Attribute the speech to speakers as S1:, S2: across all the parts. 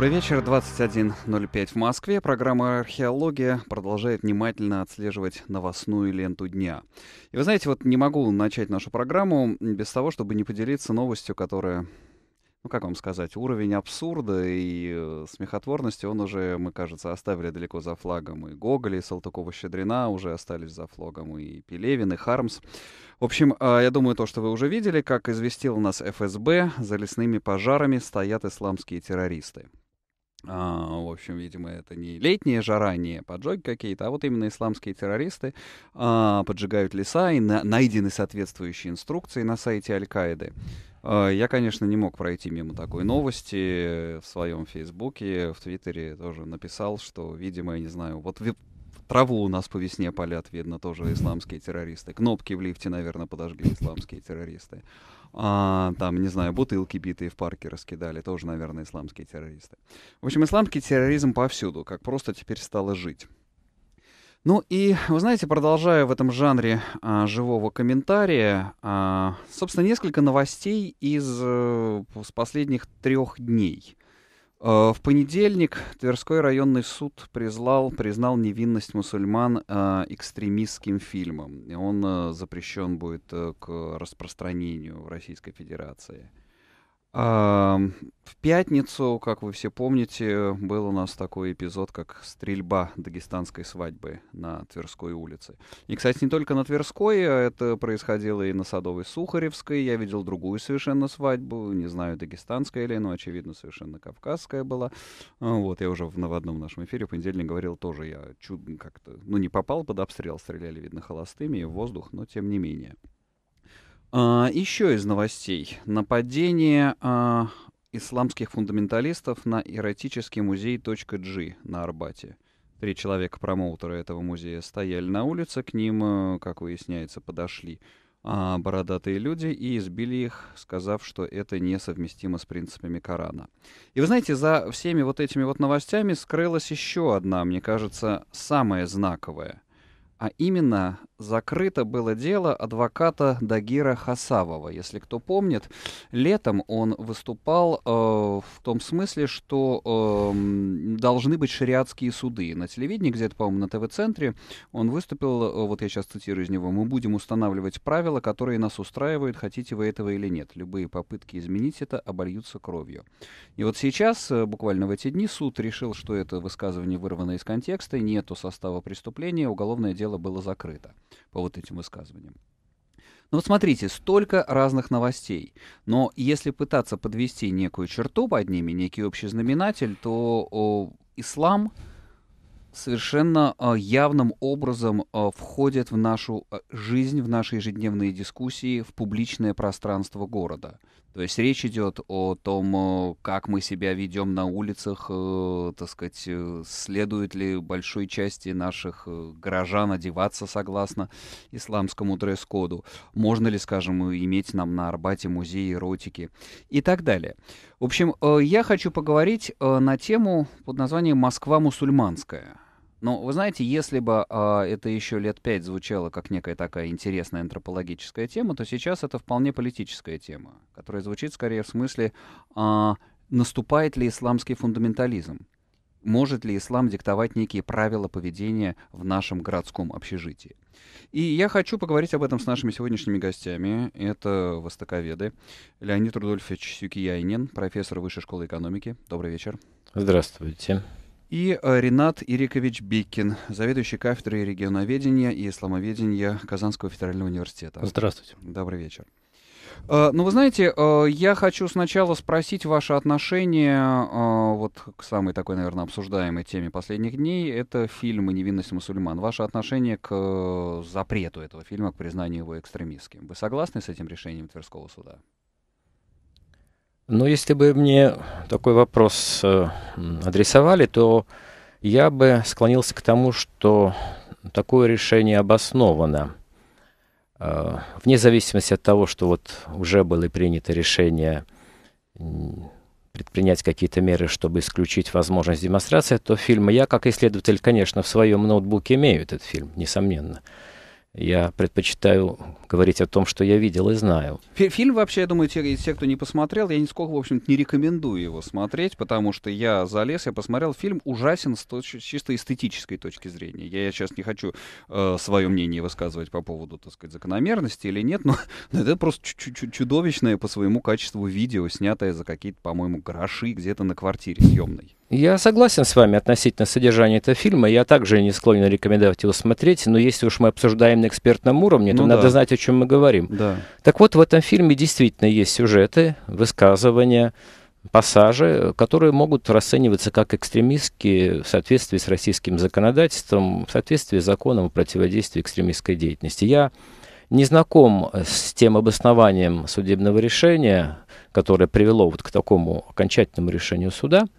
S1: Добрый вечер, 21.05 в Москве. Программа «Археология» продолжает внимательно отслеживать новостную ленту дня. И вы знаете, вот не могу начать нашу программу без того, чтобы не поделиться новостью, которая ну, как вам сказать, уровень абсурда и э, смехотворности, он уже, мы, кажется, оставили далеко за флагом. И Гоголь, и Салтыкова-Щедрина уже остались за флагом, и Пелевин, и Хармс. В общем, а, я думаю, то, что вы уже видели, как известил нас ФСБ, за лесными пожарами стоят исламские террористы. А, в общем, видимо, это не летняя жара, не поджоги какие-то, а вот именно исламские террористы а, поджигают леса, и на, найдены соответствующие инструкции на сайте Аль-Каиды. А, я, конечно, не мог пройти мимо такой новости в своем Фейсбуке, в Твиттере тоже написал, что, видимо, я не знаю, вот Траву у нас по весне полят, видно, тоже исламские террористы. Кнопки в лифте, наверное, подожгли исламские террористы. А, там, не знаю, бутылки битые в парке раскидали, тоже, наверное, исламские террористы. В общем, исламский терроризм повсюду, как просто теперь стало жить. Ну и, вы знаете, продолжая в этом жанре а, живого комментария, а, собственно, несколько новостей из, э, с последних трех дней. Э, в понедельник Тверской районный суд признал, признал невинность мусульман э, экстремистским фильмом. он э, запрещен будет к распространению в Российской Федерации. А, в пятницу, как вы все помните, был у нас такой эпизод, как стрельба дагестанской свадьбы на Тверской улице. И, кстати, не только на Тверской, а это происходило и на Садовой Сухаревской. Я видел другую совершенно свадьбу, не знаю, дагестанская или, но, очевидно, совершенно кавказская была. А, вот, я уже в, в одном нашем эфире в понедельник говорил, тоже я чудно как-то, ну, не попал под обстрел, стреляли, видно, холостыми и в воздух, но тем не менее. А, еще из новостей. Нападение а, исламских фундаменталистов на эротический музей .g на Арбате. Три человека-промоутера этого музея стояли на улице, к ним, э, как выясняется, подошли а, бородатые люди и избили их, сказав, что это несовместимо с принципами Корана. И вы знаете, за всеми вот этими вот новостями скрылась еще одна, мне кажется, самая знаковая. А именно закрыто было дело адвоката Дагира Хасавова. Если кто помнит, летом он выступал э, в том смысле, что э, должны быть шариатские суды. На телевидении, где-то, по-моему, на ТВ-центре, он выступил, э, вот я сейчас цитирую из него, «Мы будем устанавливать правила, которые нас устраивают, хотите вы этого или нет. Любые попытки изменить это обольются кровью». И вот сейчас, э, буквально в эти дни, суд решил, что это высказывание вырвано из контекста, нету состава преступления, уголовное дело было закрыто по вот этим высказываниям. Ну вот смотрите, столько разных новостей, но если пытаться подвести некую черту под ними, некий общий знаменатель, то о, ислам совершенно э, явным образом э, входит в нашу а, жизнь, в наши ежедневные дискуссии, в публичное пространство города. То есть речь идет о том, э, как мы себя ведем на улицах, э, так сказать, э, следует ли большой части наших горожан одеваться согласно исламскому дресс-коду, можно ли, скажем, иметь нам на Арбате музей эротики и так далее. В общем, я хочу поговорить на тему под названием «Москва мусульманская». Ну, вы знаете, если бы э, это еще лет пять звучало как некая такая интересная антропологическая тема, то сейчас это вполне политическая тема, которая звучит скорее в смысле, э, наступает ли исламский фундаментализм? Может ли ислам диктовать некие правила поведения в нашем городском общежитии? И я хочу поговорить об этом с нашими сегодняшними гостями. Это востоковеды. Леонид Рудольфович Сюкияйнин, профессор Высшей школы экономики. Добрый вечер.
S2: Здравствуйте
S1: и э, Ренат Ирикович Бикин, заведующий кафедрой регионоведения и исламоведения Казанского федерального университета. Здравствуйте. Добрый вечер. Э, ну, вы знаете, э, я хочу сначала спросить ваше отношение вот к самой такой, наверное, обсуждаемой теме последних дней. Это фильм «Невинность мусульман». Ваше отношение к запрету этого фильма, к признанию его экстремистским. Вы согласны с этим решением Тверского суда?
S2: Ну, если бы мне такой вопрос э, адресовали, то я бы склонился к тому, что такое решение обосновано. Э, вне зависимости от того, что вот уже было принято решение предпринять какие-то меры, чтобы исключить возможность демонстрации, то фильм я, как исследователь, конечно, в своем ноутбуке имею этот фильм, несомненно. Я предпочитаю говорить о том, что я видел и знаю. Фильм
S1: вообще, я думаю, те, те кто не посмотрел, я нисколько, в общем-то, не рекомендую его смотреть, потому что я залез, я посмотрел фильм, ужасен с точ- чисто эстетической точки зрения. Я, я сейчас не хочу э, свое мнение высказывать по поводу, так сказать, закономерности или нет, но, но это просто чуть-чуть чудовищное по своему качеству видео, снятое за какие-то, по-моему, гроши где-то на квартире съемной.
S2: Я согласен с вами относительно содержания этого фильма. Я также не склонен рекомендовать его смотреть, но если уж мы обсуждаем на экспертном уровне, ну, то да. надо знать, о чем мы говорим. Да. Так вот, в этом фильме действительно есть сюжеты, высказывания, пассажи, которые могут расцениваться как экстремистские в соответствии с российским законодательством, в соответствии с законом о противодействии экстремистской деятельности. Я не знаком с тем обоснованием судебного решения, которое привело вот к такому окончательному решению суда –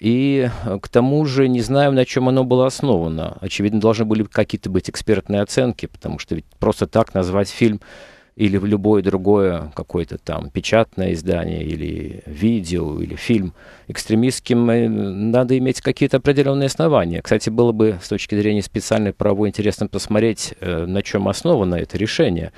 S2: и э, к тому же не знаем, на чем оно было основано. Очевидно, должны были какие-то быть экспертные оценки, потому что ведь просто так назвать фильм или в любое другое какое-то там печатное издание или видео или фильм экстремистским, э, надо иметь какие-то определенные основания. Кстати, было бы с точки зрения специальной правовой интересно посмотреть, э, на чем основано это решение.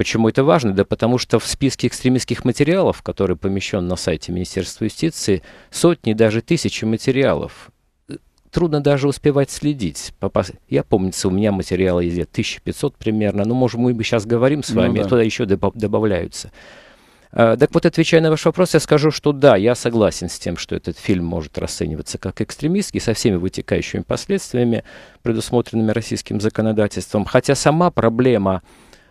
S2: Почему это важно? Да потому что в списке экстремистских материалов, который помещен на сайте Министерства юстиции, сотни, даже тысячи материалов. Э, трудно даже успевать следить. Я помню, у меня материалы есть 1500 примерно, ну, может, мы бы сейчас говорим с ну вами, ну, да. туда еще добавляются. А, так вот, отвечая на ваш вопрос, я скажу, что да, я согласен с тем, что этот фильм может расцениваться как экстремистский, со всеми вытекающими последствиями, предусмотренными российским законодательством. Хотя сама проблема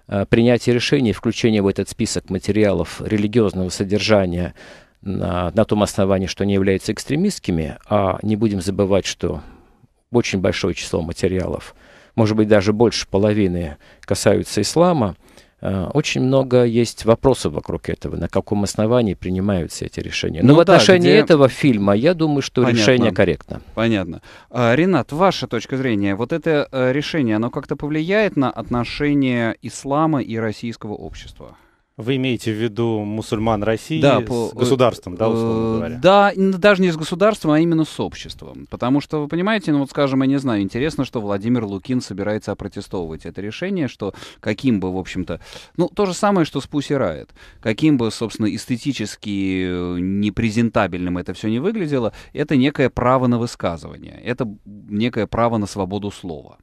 S2: Э, принятие решений, включение в этот список материалов религиозного содержания на, на том основании, что они являются экстремистскими, а не будем забывать, что очень большое число материалов, может быть, даже больше половины касаются ислама, Э, очень много есть вопросов вокруг этого, на каком основании принимаются эти решения. Но ну, в да, отношении где... этого фильма, я думаю, что Понятно. решение корректно.
S1: Понятно. А, Ренат, ваша точка зрения, вот это э, решение, оно как-то повлияет на отношения ислама и российского общества? Вы имеете в виду мусульман России да, с по, э, государством, да, условно э, говоря? Да, даже не с государством, а именно с обществом. Потому что, вы понимаете, ну вот, скажем, я не знаю, интересно, что Владимир Лукин собирается опротестовывать это решение, что каким бы, в общем-то, ну, то же самое, что с Пусси Райт. Каким бы, собственно, эстетически э, непрезентабельным это все не выглядело, это некое право на высказывание, это некое право на свободу слова.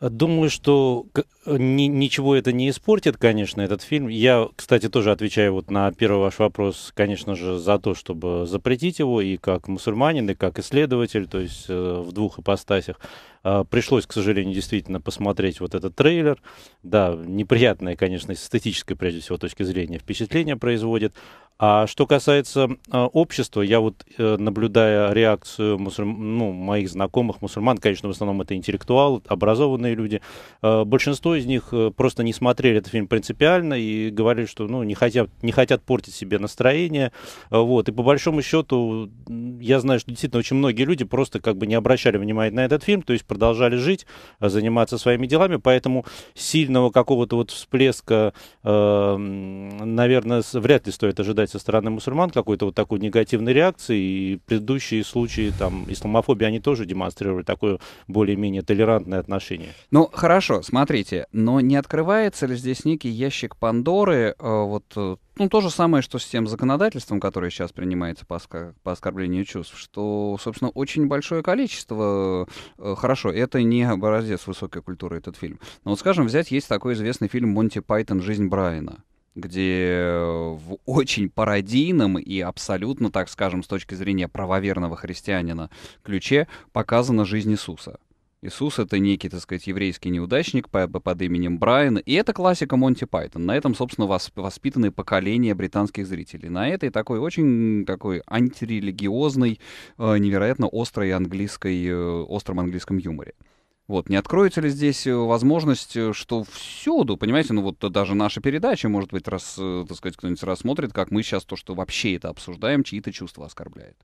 S3: Думаю, что э, ни, ничего это не испортит, конечно, этот фильм. Я, кстати, тоже отвечаю вот на первый ваш вопрос, конечно же, за то, чтобы запретить его и как мусульманин, и как исследователь, то есть э, в двух ипостасях. Э, пришлось, к сожалению, действительно посмотреть вот этот трейлер. Да, неприятное, конечно, с эстетической, прежде всего, точки зрения впечатление производит. А что касается а, общества, я вот э, наблюдая реакцию мусульм... ну, моих знакомых мусульман, конечно, в основном это интеллектуалы, образованные люди, э, большинство из них э, просто не смотрели этот фильм принципиально и говорили, что ну, не, хотят, не хотят портить себе настроение. Вот. И по большому счету, я знаю, что действительно очень многие люди просто как бы не обращали внимания на этот фильм, то есть продолжали жить, заниматься своими делами, поэтому сильного какого-то вот всплеска, наверное, вряд ли стоит ожидать со стороны мусульман какой-то вот такой негативной реакции, и предыдущие случаи там исламофобии, они тоже демонстрировали такое более-менее толерантное отношение. Ну, хорошо, смотрите, но не открывается ли здесь некий ящик Пандоры,
S1: э, вот э, ну, то же самое, что с тем законодательством, которое сейчас принимается по, оскор... по оскорблению чувств, что, собственно, очень большое количество... Э, хорошо, это не образец высокой культуры, этот фильм. Но вот, скажем, взять, есть такой известный фильм «Монти Пайтон. Жизнь Брайана» где э, в очень пародийном и абсолютно, так скажем, с точки зрения правоверного христианина ключе показана жизнь Иисуса. Иисус — это некий, так сказать, еврейский неудачник под именем Брайан, и это классика Монти Пайтон. На этом, собственно, воспитаны поколения британских зрителей. На этой такой очень такой антирелигиозной, э, невероятно острой английской, э, остром английском юморе. Вот, не откроется ли здесь э, возможность, э, что всюду, понимаете, ну вот даже наша передача, может быть, раз, э, так сказать, кто-нибудь рассмотрит, как мы сейчас то, что вообще это обсуждаем, чьи-то чувства оскорбляет?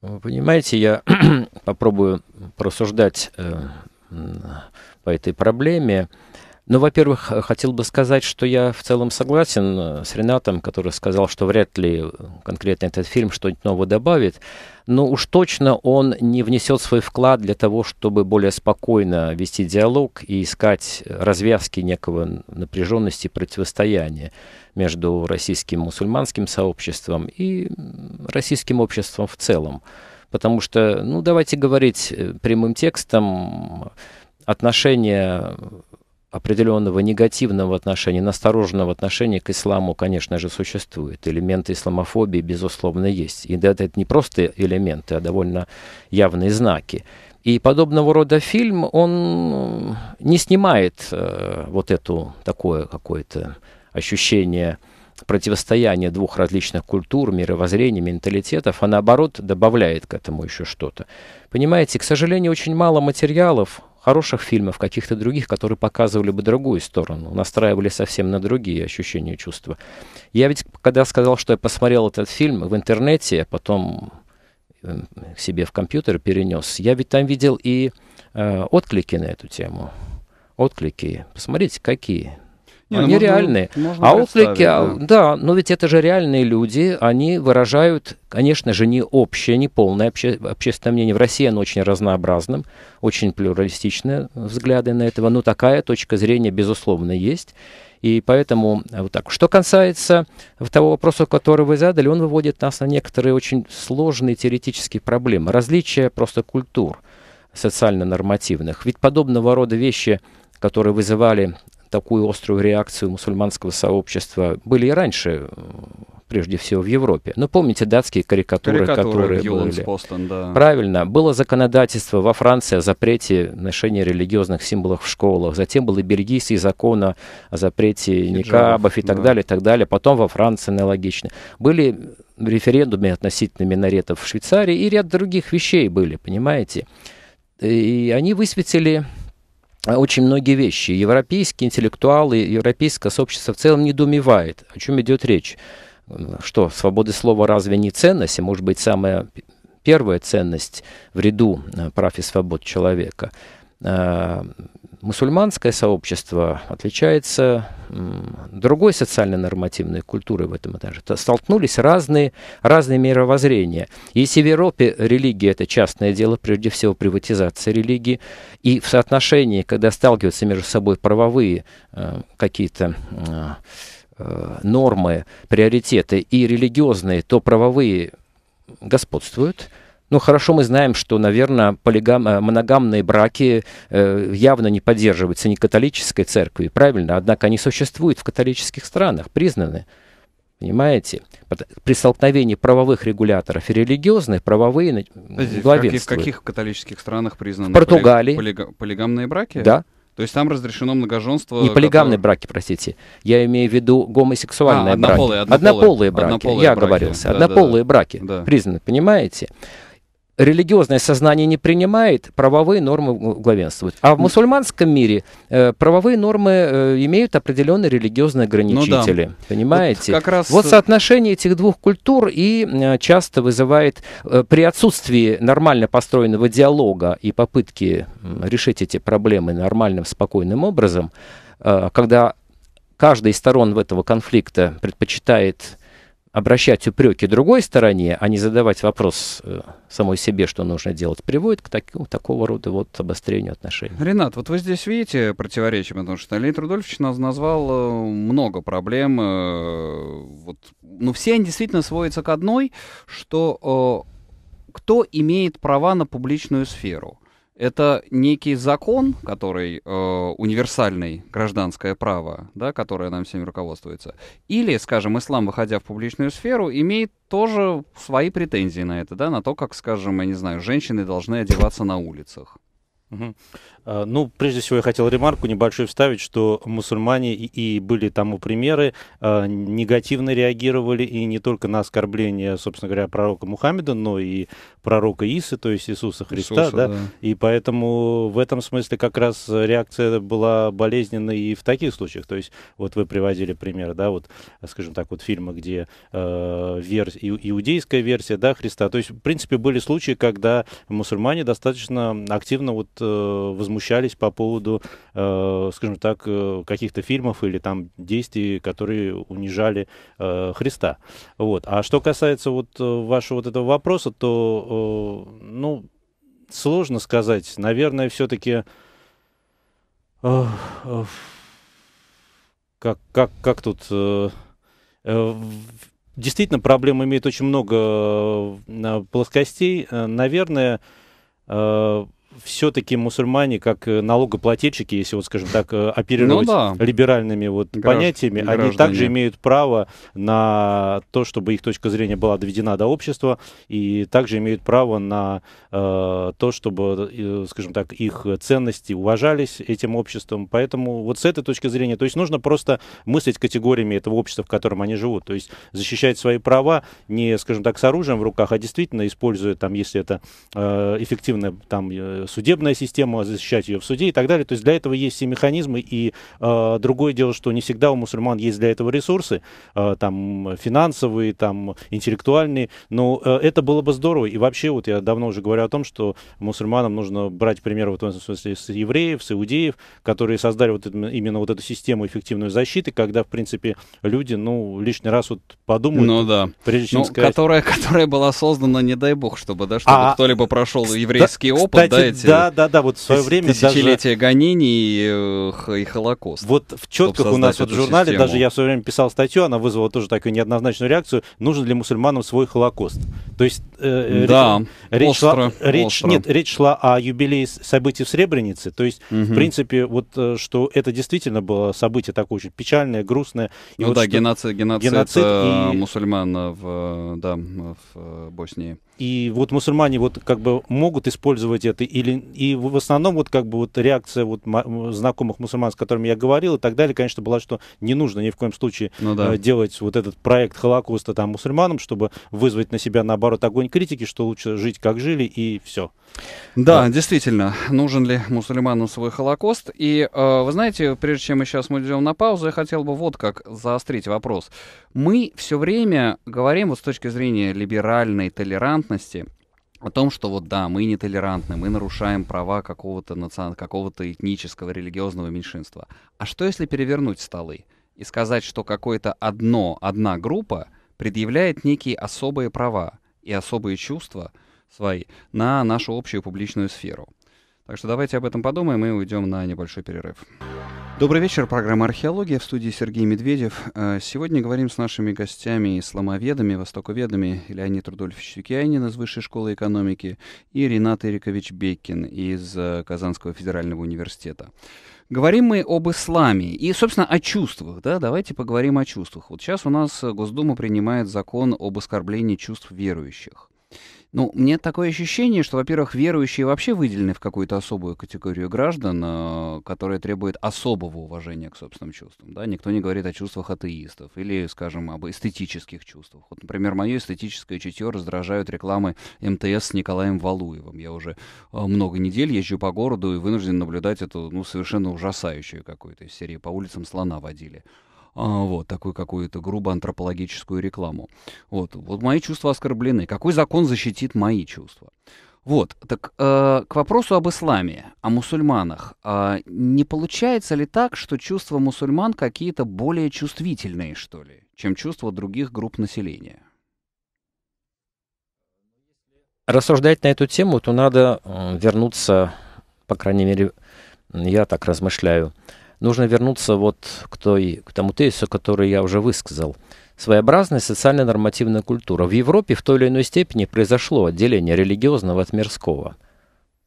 S2: Вы понимаете, я попробую просуждать э, по этой проблеме. Ну, во-первых, э, хотел бы сказать, что я в целом согласен э, с Ренатом, который сказал, что вряд ли э, конкретно этот фильм что-нибудь новое добавит. Но уж точно он не внесет свой вклад для того, чтобы более спокойно вести диалог и искать развязки некого напряженности и противостояния между российским мусульманским сообществом и российским обществом в целом. Потому что, ну, давайте говорить прямым текстом, отношения определенного негативного отношения, настороженного отношения к исламу, конечно же, существует. Элементы исламофобии, безусловно, есть. И это не просто элементы, а довольно явные знаки. И подобного рода фильм, он э, не снимает э, вот эту такое какое-то ощущение противостояния двух различных культур, мировоззрений, менталитетов, а наоборот добавляет к этому еще что-то. Понимаете, к сожалению, очень мало материалов хороших фильмов, каких-то других, которые показывали бы другую сторону, настраивали совсем на другие ощущения и чувства. Я ведь, когда сказал, что я посмотрел этот фильм в интернете, а потом эм, к себе в компьютер перенес, я ведь там видел и э, отклики на эту тему. Отклики. Посмотрите, какие. Не, они ну, реальные. Можно а отклики, а, да. да, но ведь это же реальные люди, они выражают, конечно же, не общее, не полное обще, общественное мнение. В России оно очень разнообразным, очень плюралистичные взгляды на этого, но такая точка зрения, безусловно, есть. И поэтому а, вот так. Что касается того вопроса, который вы задали, он выводит нас на некоторые очень сложные теоретические проблемы. Различия просто культур социально-нормативных. Ведь подобного рода вещи, которые вызывали такую острую реакцию мусульманского сообщества были и раньше, э, прежде всего в Европе. Но помните датские карикатуры, карикатуры которые были? Постон, да. Правильно. Было законодательство во Франции о запрете ношения религиозных символов в школах. Затем был и бельгийский закон о запрете Хиджабов, никабов и так да. далее, и так далее. Потом во Франции аналогично. Были референдумы относительно минаретов в Швейцарии и ряд других вещей были, понимаете? И они высветили очень многие вещи. Европейские интеллектуалы, европейское сообщество в целом недоумевает, о чем идет речь. Что, свобода слова разве не ценность, а может быть самая первая ценность в ряду э, прав и свобод человека – Э, мусульманское сообщество отличается другой социально-нормативной культурой в этом этаже. Столкнулись разные, разные мировоззрения. Если в Европе религия – это частное дело, прежде всего приватизация религии, и в соотношении, когда сталкиваются между собой правовые э, какие-то э, нормы, приоритеты и религиозные, то правовые господствуют – ну, хорошо, мы знаем, что, наверное, полигам, э, моногамные браки э, явно не поддерживаются ни католической церкви, правильно? Однако они существуют в католических странах, признаны. Понимаете? При столкновении правовых регуляторов и религиозных правовые главенствуют. В каких,
S1: католических странах признаны в Португалии. Полиг, полигамные браки? Да. То есть там разрешено многоженство... Не полигамные которые...
S2: браки, простите. Я имею в виду гомосексуальные а, однополые, браки. Однополые, однополые, однополые браки. я браки. оговорился. Да, однополые да, браки да. признаны, понимаете? религиозное сознание не принимает, правовые нормы главенствуют. А в мусульманском мире э, правовые нормы э, имеют определенные религиозные ограничители. Ну, да. Понимаете? Вот, как раз... вот э, соотношение этих двух культур и э, часто вызывает э, при отсутствии нормально построенного диалога и попытки э, решить эти проблемы нормальным, спокойным образом, э, когда каждая из сторон этого конфликта предпочитает обращать упреки другой стороне, а не задавать вопрос э, самой себе, что нужно делать, приводит к такому, такого рода вот обострению отношений.
S1: Ренат, вот вы здесь видите противоречие, потому что Леонид Рудольфович нас назвал э, много проблем. Э, вот, но ну, все они действительно сводятся к одной, что кто имеет права на публичную сферу – это некий закон, который э, универсальный, гражданское право, да, которое нам всем руководствуется. Или, скажем, ислам, выходя в публичную сферу, имеет тоже свои претензии на это,
S3: да, на то, как, скажем, я не знаю, женщины должны одеваться на улицах. А, ну, прежде всего, я хотел ремарку небольшую вставить, что мусульмане и, и были тому примеры, а, негативно реагировали и не только на оскорбление, собственно говоря, пророка Мухаммеда, но и пророка Исы, то есть Иисуса Христа, Иисуса, да? да. И поэтому в этом смысле как раз реакция была болезненной и в таких случаях. То есть, вот вы приводили пример, да, вот, скажем так, вот фильмы, где э, а, верс... иудейская версия, да, Христа. То есть, в принципе, были случаи, когда мусульмане достаточно активно вот Э, возмущались по поводу, э, скажем так, э, каких-то фильмов или там действий, которые унижали Христа. Вот. А что касается вот вашего вот этого вопроса, то, ну, сложно сказать. Наверное, все-таки как, как, как тут... действительно, проблема имеет очень много плоскостей. Наверное, все-таки мусульмане как э, налогоплательщики, если вот, скажем так, э, оперировать ну, да. либеральными вот Гражд... понятиями, граждане. они также имеют право на то, чтобы их точка зрения была доведена до общества, и также имеют право на э, то, чтобы, э, скажем так, их ценности уважались этим обществом. Поэтому вот с этой точки зрения, то есть нужно просто мыслить категориями этого общества, в котором они живут, то есть защищать свои права не, скажем так, с оружием в руках, а действительно используя там, если это э, эффективно там э, судебная система, защищать ее в суде и так далее. То есть для этого есть все механизмы. И э, другое дело, что не всегда у мусульман есть для этого ресурсы, э, там финансовые, там интеллектуальные. Но э, это было бы здорово. И вообще, вот я давно уже говорю о том, что мусульманам нужно брать пример вот в этом смысле с евреев, с иудеев, которые создали вот это, именно вот эту систему эффективной защиты, когда, в принципе, люди, ну, лишний раз вот подумают, ну, да. прежде чем ну, сказать... Которая, которая была создана, не дай
S1: бог, чтобы, да, чтобы а, кто-либо прошел еврейский кстати, опыт, да, и эти да, да, да, вот в свое время тысячелетия даже...
S3: гонений и, э, и Холокост. Вот в четках у нас вот в журнале, систему. даже я в свое время писал статью, она вызвала тоже такую неоднозначную реакцию, нужен ли мусульманам свой Холокост. То есть э, э да, речь, остро, шла, речь, остро. Нет, речь шла о юбилее событий в Сребренице, то есть, угу. в принципе, вот э, что это действительно было событие такое очень печальное, грустное. И ну вот да, что... геноцид, геноцид, геноцид и...
S1: мусульман в, да, в Боснии.
S3: И вот мусульмане вот как бы могут использовать это или и в основном вот как бы вот реакция вот знакомых мусульман, с которыми я говорил и так далее, конечно, была, что не нужно ни в коем случае ну, да. Э, делать вот этот проект Холокоста там мусульманам, чтобы вызвать на себя наоборот огонь критики, что лучше жить как жили и все. Да, да. действительно, нужен ли мусульманам свой
S1: Холокост? И э, вы знаете, прежде чем мы сейчас мы идем на паузу, я хотел бы вот как заострить вопрос. Мы все время говорим вот с точки зрения либеральной толерантности, о том, что вот да, мы нетолерантны, мы нарушаем права какого-то национального, какого-то этнического, религиозного меньшинства. А что если перевернуть столы и сказать, что какое-то одно, одна группа предъявляет некие особые права и особые чувства свои на нашу общую публичную сферу? Так что давайте об этом подумаем и уйдем на небольшой перерыв. Добрый вечер, программа «Археология» в студии Сергей Медведев. Э, сегодня говорим с нашими гостями, и исламоведами, востоковедами Леонид Рудольфович Сюкианин из Высшей школы экономики и Ренат Ирикович Беккин из э, Казанского федерального университета. Говорим мы об исламе и, собственно, о чувствах. Да? Давайте поговорим о чувствах. Вот сейчас у нас Госдума принимает закон об оскорблении чувств верующих. Ну, мне такое ощущение, что, во-первых, верующие вообще выделены в какую-то особую категорию граждан, э, которая требует особого уважения к собственным чувствам. Да? Никто не говорит о чувствах атеистов или, скажем, об эстетических чувствах. Вот, например, мое эстетическое чутье раздражают рекламы МТС с Николаем Валуевым. Я уже э, много недель езжу по городу и вынужден наблюдать эту ну, совершенно ужасающую какую-то серию «По улицам слона водили». А, вот, такую какую-то грубо антропологическую рекламу. Вот, вот мои чувства оскорблены. Какой закон защитит мои чувства? Вот, так э, к вопросу об исламе, о мусульманах. Э, не получается ли так, что чувства мусульман какие-то более чувствительные, что ли, чем чувства других групп населения?
S2: Рассуждать на эту тему, то надо э, вернуться, по крайней мере, я так размышляю, нужно вернуться вот к, той, к тому тезису, который я уже высказал. Своеобразная социально-нормативная культура. В Европе в той или иной степени произошло отделение религиозного от мирского.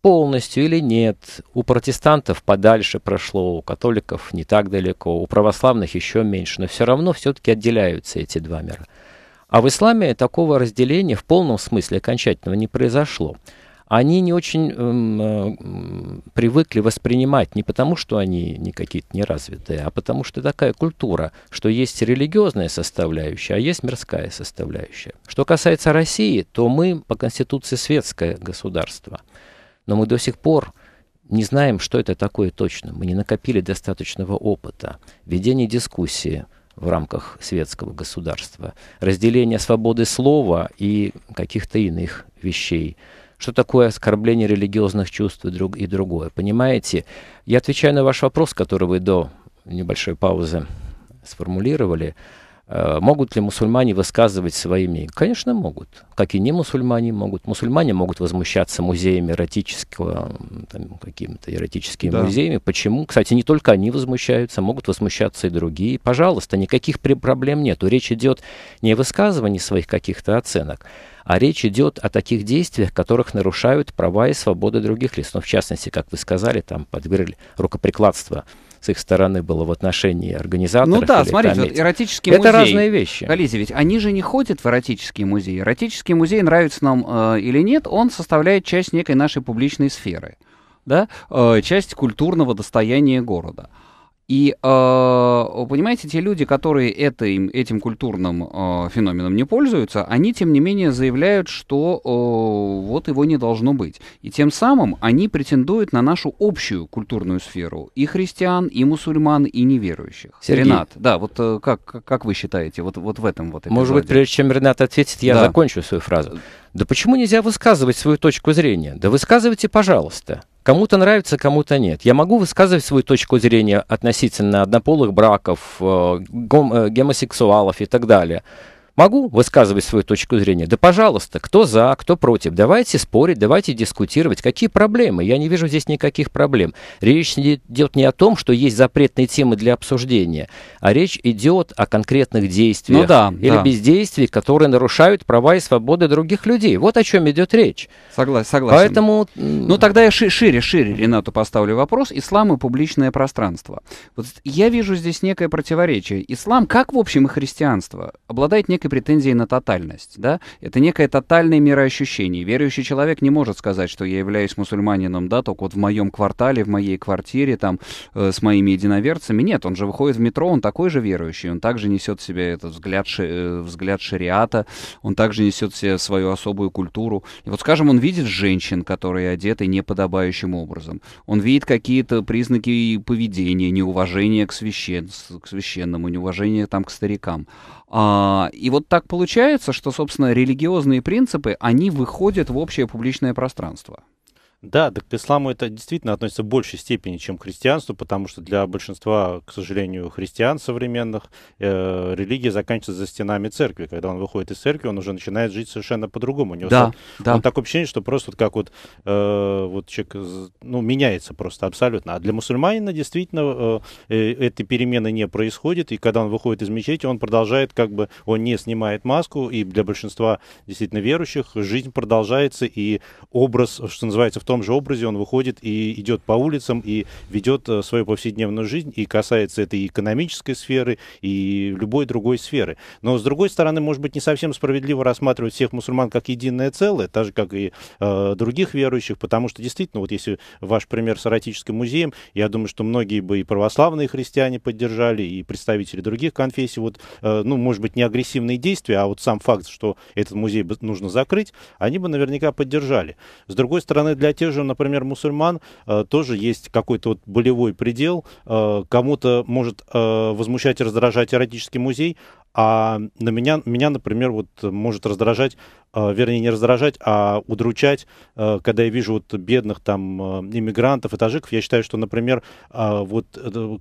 S2: Полностью или нет, у протестантов подальше прошло, у католиков не так далеко, у православных еще меньше, но все равно все-таки отделяются эти два мира. А в исламе такого разделения в полном смысле окончательного не произошло они не очень эм, э, привыкли воспринимать не потому, что они не какие-то неразвитые, а потому что такая культура, что есть религиозная составляющая, а есть мирская составляющая. Что касается России, то мы по Конституции светское государство, но мы до сих пор не знаем, что это такое точно. Мы не накопили достаточного опыта ведения дискуссии, в рамках светского государства, разделения свободы слова и каких-то иных вещей, что такое оскорбление религиозных чувств и, друг, и другое. Понимаете? Я отвечаю на ваш вопрос, который вы до небольшой паузы сформулировали. Э, могут ли мусульмане высказывать свои мнения? Конечно, могут. Как и не мусульмане могут. Мусульмане могут возмущаться музеями эротического, там, какими-то эротическими да. музеями. Почему? Кстати, не только они возмущаются, могут возмущаться и другие. Пожалуйста, никаких проблем нет. Речь идет не о высказывании своих каких-то оценок, а речь идет о таких действиях, которых нарушают права и свободы других лиц. Ну, в частности, как вы сказали, там подвергли рукоприкладство с их стороны было в отношении организаторов. Ну да, смотрите, вот эротический музей. Это разные
S1: вещи. Коллеги, ведь они же не ходят в эротические музеи. Эротический музей, нравится нам э, или нет, он составляет часть некой нашей публичной сферы, да? э, часть культурного достояния города. И, э, понимаете, те люди, которые этим, этим культурным э, феноменом не пользуются, они, тем не менее, заявляют, что э, вот его не должно быть. И тем самым они претендуют на нашу общую культурную сферу. И христиан, и мусульман, и неверующих. Сергей. Ренат, да, вот э, как, как вы
S2: считаете, вот, вот в этом вот эпизоде? Может быть, прежде чем Ренат ответит, я да. закончу свою фразу. Да почему нельзя высказывать свою точку зрения? Да высказывайте, пожалуйста. Кому-то нравится, кому-то нет. Я могу высказывать свою точку зрения относительно однополых браков, э, э, гомосексуалов и так далее. Могу высказывать свою точку зрения? Да, пожалуйста, кто за, кто против? Давайте спорить, давайте дискутировать. Какие проблемы? Я не вижу здесь никаких проблем. Речь идет не о том, что есть запретные темы для обсуждения, а речь идет о конкретных действиях ну, да, или да. бездействии, которые нарушают права и свободы других людей. Вот о чем идет речь. Согласен. согласен. Поэтому... Ну, тогда я ши шире, шире Ренату поставлю вопрос. Ислам
S1: и публичное пространство. Вот я вижу здесь некое противоречие. Ислам, как в общем и христианство, обладает некой всякой претензии на тотальность. Да? Это некое тотальное мироощущение. Верующий человек не может сказать, что я являюсь мусульманином, да, только вот в моем квартале, в моей квартире, там, э, с моими единоверцами. Нет, он же выходит в метро, он такой же верующий, он также несет в себе этот взгляд, ши, э, взгляд шариата, он также несет в себе свою особую культуру. И вот, скажем, он видит женщин, которые одеты неподобающим образом. Он видит какие-то признаки поведения, неуважения к, священ, к священному, неуважения там к старикам. А, и вот так получается, что, собственно, религиозные принципы, они выходят в общее публичное пространство.
S3: Да, да, к исламу это действительно относится в большей степени, чем к христианству, потому что для большинства, к сожалению, христиан современных э, религия заканчивается за стенами церкви. Когда он выходит из церкви, он уже начинает жить совершенно по-другому. да, стал, да. Он такое ощущение, что просто вот как вот, э, вот человек ну, меняется просто абсолютно. А для мусульманина действительно э, э, этой перемены не происходит, и когда он выходит из мечети, он продолжает как бы, он не снимает маску, и для большинства действительно верующих жизнь продолжается, и образ, что называется, в том же образе он выходит и идет по улицам, и ведет э, свою повседневную жизнь, и касается этой экономической сферы, и любой другой сферы. Но, с другой стороны, может быть, не совсем справедливо рассматривать всех мусульман как единое целое, так же, как и э, других верующих, потому что, действительно, вот если ваш пример с Аратическим музеем, я думаю, что многие бы и православные христиане поддержали, и представители других конфессий, вот, э, ну, может быть, не агрессивные действия, а вот сам факт, что этот музей нужно закрыть, они бы наверняка поддержали. С другой стороны, для тех же, например, мусульман э, тоже есть какой-то вот болевой предел. Э, кому-то может э, возмущать и раздражать эротический музей, а на меня, меня, например, вот может раздражать Э, вернее, не раздражать, а удручать, э, когда я вижу вот бедных там э, иммигрантов и таджиков. Я считаю, что, например, вот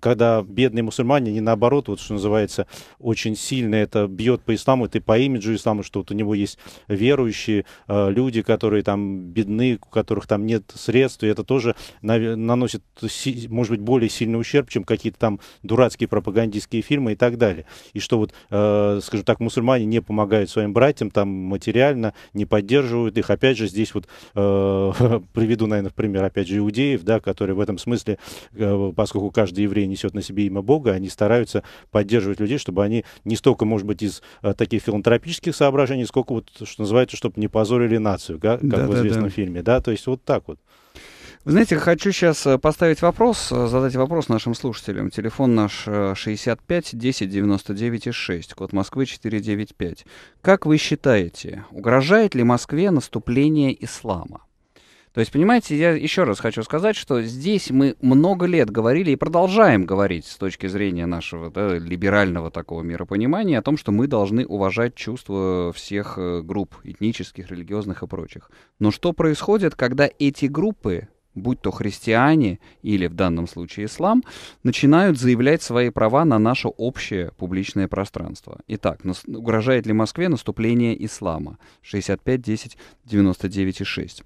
S3: когда бедные мусульмане, не наоборот, вот что называется, очень сильно это бьет по исламу, это и по имиджу ислама, что вот у него есть верующие люди, которые там бедны, у которых там нет средств, и это тоже наносит, может быть, более сильный ущерб, чем какие-то там дурацкие пропагандистские фильмы и так далее. И что вот, скажем так, мусульмане не помогают своим братьям там материально, реально не поддерживают их. Опять же, здесь вот э, приведу, наверное, в пример, опять же, иудеев, да, которые в этом смысле, э, поскольку каждый еврей несет на себе имя Бога, они стараются поддерживать людей, чтобы они не столько, может быть, из э, таких филантропических соображений, сколько вот, что называется, чтобы не позорили нацию, да, как да, в известном да, да. фильме, да, то есть вот так вот. Вы знаете, хочу сейчас э, поставить вопрос, э,
S1: задать вопрос нашим слушателям. Телефон наш 65 10 99 6, код Москвы 495. Как вы считаете, угрожает ли Москве наступление ислама? То есть, понимаете, я еще раз хочу сказать, что здесь мы много лет говорили и продолжаем говорить с точки зрения нашего да, либерального такого миропонимания о том, что мы должны уважать чувства всех э, групп этнических, религиозных и прочих. Но что происходит, когда эти группы будь то христиане или в данном случае ислам, начинают заявлять свои права на наше общее публичное пространство. Итак, угрожает ли Москве наступление ислама? 65, 10, 99 и 6.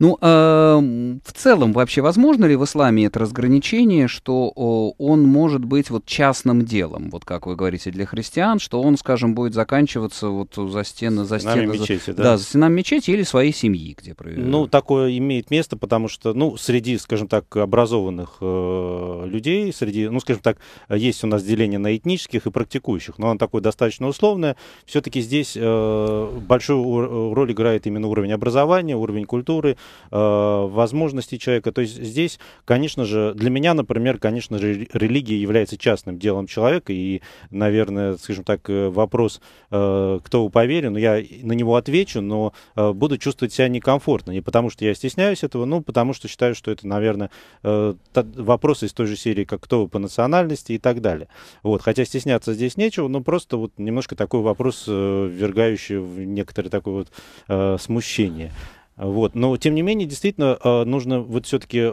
S1: Ну, а в целом вообще возможно ли в исламе это разграничение, что он может быть вот частным делом, вот как вы говорите, для христиан, что он, скажем, будет заканчиваться вот за стены, за стены, мечети, за, да? да, за стенами мечети или
S3: своей семьи, где Ну, такое имеет место, потому что, ну, среди, скажем так, образованных э, людей, среди, ну, скажем так, есть у нас деление на этнических и практикующих, но оно такое достаточно условное. Все-таки здесь э, большую роль играет именно уровень образования, уровень культуры, Э, возможностей человека. То есть здесь, конечно же, для меня, например, конечно же, религия является частным делом человека, и, наверное, скажем так, э, вопрос, э, кто вы но ну, я на него отвечу, но буду чувствовать себя некомфортно. Не потому, что я стесняюсь этого, но потому что считаю, что это, наверное, вопрос из той же серии, как кто вы по национальности и так далее. Вот, хотя стесняться здесь нечего, но просто вот немножко такой вопрос, ввергающий в некоторое такое вот смущение. Вот. Но, тем не менее, действительно, э, нужно, вот все-таки, э,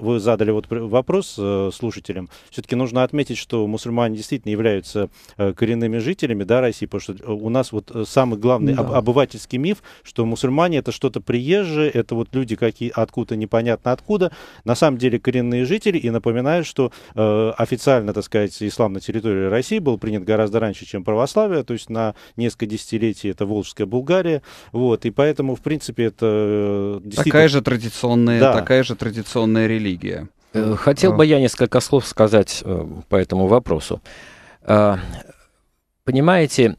S3: вы задали вот вопрос э, слушателям, все-таки нужно отметить, что мусульмане действительно являются коренными жителями да, России, потому что у нас вот самый главный да. обывательский миф, что мусульмане это что-то приезжие, это вот люди какие откуда непонятно откуда, на самом деле коренные жители, и напоминаю, что официально, так сказать, ислам на территории России был принят гораздо раньше, чем православие, то есть на несколько десятилетий это Волжская Булгария, вот, и поэтому, в принципе, это Э, такая же традиционная, да. такая
S1: же традиционная религия. Э, хотел э. бы
S2: я несколько слов сказать по этому вопросу. Понимаете,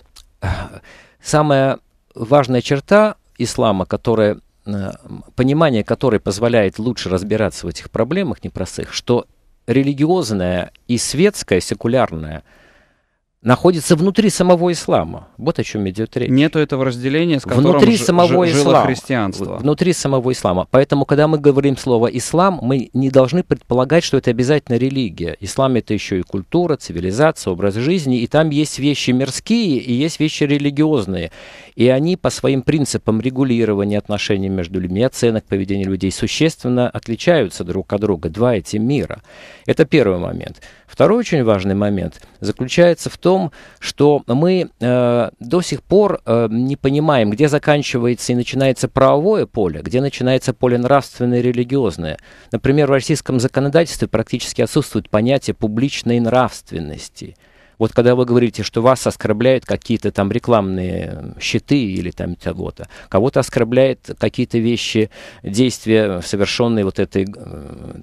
S2: самая важная черта ислама, которая, понимание которой позволяет лучше разбираться в этих проблемах непростых, что религиозная и светская, секулярная – находится внутри самого ислама. Вот о чем идет речь.
S1: Нету этого разделения, с которым внутри ж, самого ж, ислама,
S2: христианство. Внутри самого ислама. Поэтому, когда мы говорим слово «ислам», мы не должны предполагать, что это обязательно религия. Ислам – это еще и культура, цивилизация, образ жизни, и там есть вещи мирские и есть вещи религиозные. И они по своим принципам регулирования отношений между людьми, оценок поведения людей существенно отличаются друг от друга. Два эти мира. Это первый момент. Второй очень важный момент заключается в том, что мы э, до сих пор э, не понимаем, где заканчивается и начинается правовое поле, где начинается поле нравственное и религиозное. Например, в российском законодательстве практически отсутствует понятие публичной нравственности – вот когда вы говорите, что вас оскорбляют какие-то там рекламные щиты или там кого-то, кого-то оскорбляют какие-то вещи, действия, совершенные вот этой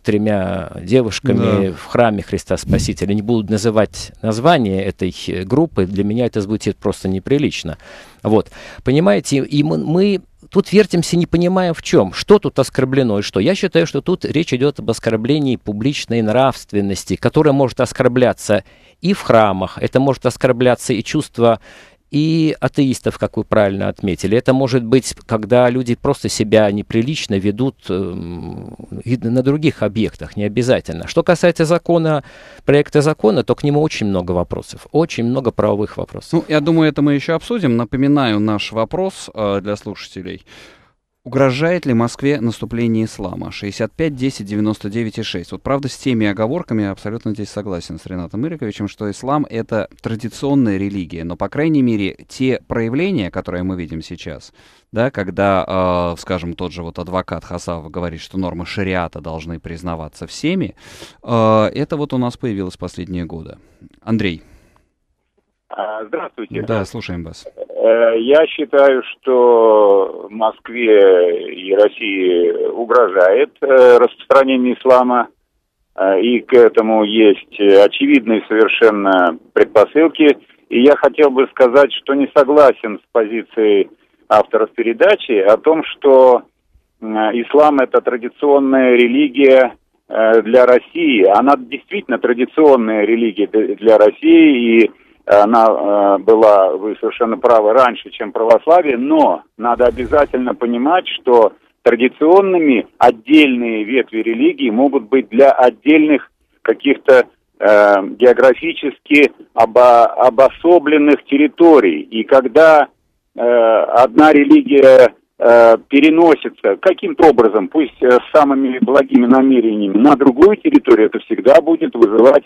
S2: тремя девушками да. в храме Христа Спасителя. Не буду называть название этой э, группы, для меня это звучит просто неприлично. Вот, понимаете, и мы, мы тут вертимся, не понимая в чем. Что тут оскорблено и что? Я считаю, что тут речь идет об оскорблении публичной нравственности, которая может оскорбляться и в храмах, это может оскорбляться и чувство и атеистов, как вы правильно отметили. Это может быть, когда люди просто себя неприлично ведут эм, на других объектах, не обязательно. Что касается закона, проекта закона, то к нему очень много вопросов, очень много правовых вопросов. Ну,
S1: я думаю, это мы еще обсудим. Напоминаю наш вопрос э, для слушателей. Угрожает ли Москве наступление ислама? 65, 10, 99 и 6. Вот правда с теми оговорками я абсолютно здесь согласен с Ренатом Ириковичем, что ислам — это традиционная религия, но, по крайней мере, те проявления, которые мы видим сейчас, да, когда, э, скажем, тот же вот адвокат Хасава говорит, что нормы шариата должны признаваться всеми, э, это вот у нас появилось последние годы. Андрей.
S4: А, здравствуйте.
S1: Да, слушаем вас.
S4: Э, я считаю, что Москве и России угрожает э, распространение ислама, э, и к этому есть очевидные совершенно предпосылки. И я хотел бы сказать, что не согласен с позицией авторов передачи о том, что ислам – это традиционная религия для России. Она действительно традиционная религия для России, и она э, была, вы совершенно правы, раньше, чем православие, но надо обязательно понимать, что традиционными отдельные ветви религии могут быть для отдельных каких-то э, географически обо, обособленных территорий. И когда э, одна религия э, переносится каким-то образом, пусть э, с самыми благими намерениями, на другую территорию, это всегда будет вызывать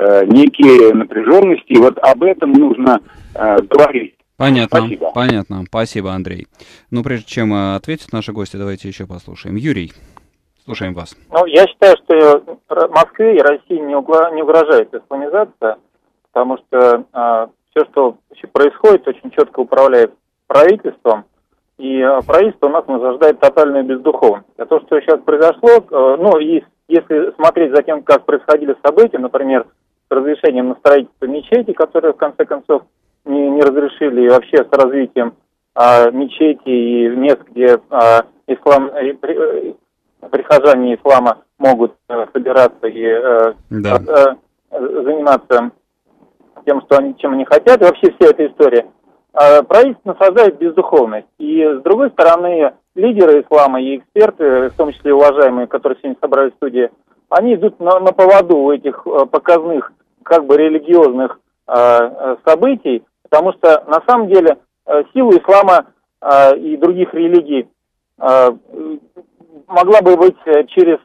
S4: Э, некие напряженности. вот об этом нужно
S5: э, говорить.
S1: Понятно, спасибо. понятно. Спасибо, Андрей. Ну, прежде чем э, ответят наши гости, давайте еще послушаем. Юрий, слушаем вас.
S5: Ну, я считаю, что Москве и России не, угла... не угрожает исламизация, потому что э, все, что происходит, очень четко управляет правительством, и э, правительство у нас насаждает тотальную бездуховность. А то, что сейчас произошло, ну, и если смотреть за тем, как происходили события, например, разрешением на строительство мечети, которые в конце концов не, не разрешили, и вообще с развитием а, мечети и мест, где а, ислам, и, э, при, э, прихожане ислама могут а, собираться и а, да. а, заниматься тем, что они, чем они хотят, и вообще вся эта история – а, правительство насаждает бездуховность. И, с другой стороны, лидеры ислама и эксперты, в том числе уважаемые, которые сегодня собрались в студии, они идут на, на поводу этих э, показных, как бы религиозных а, событий, потому что на самом деле э, силу ислама а, и других религий могла бы быть э, через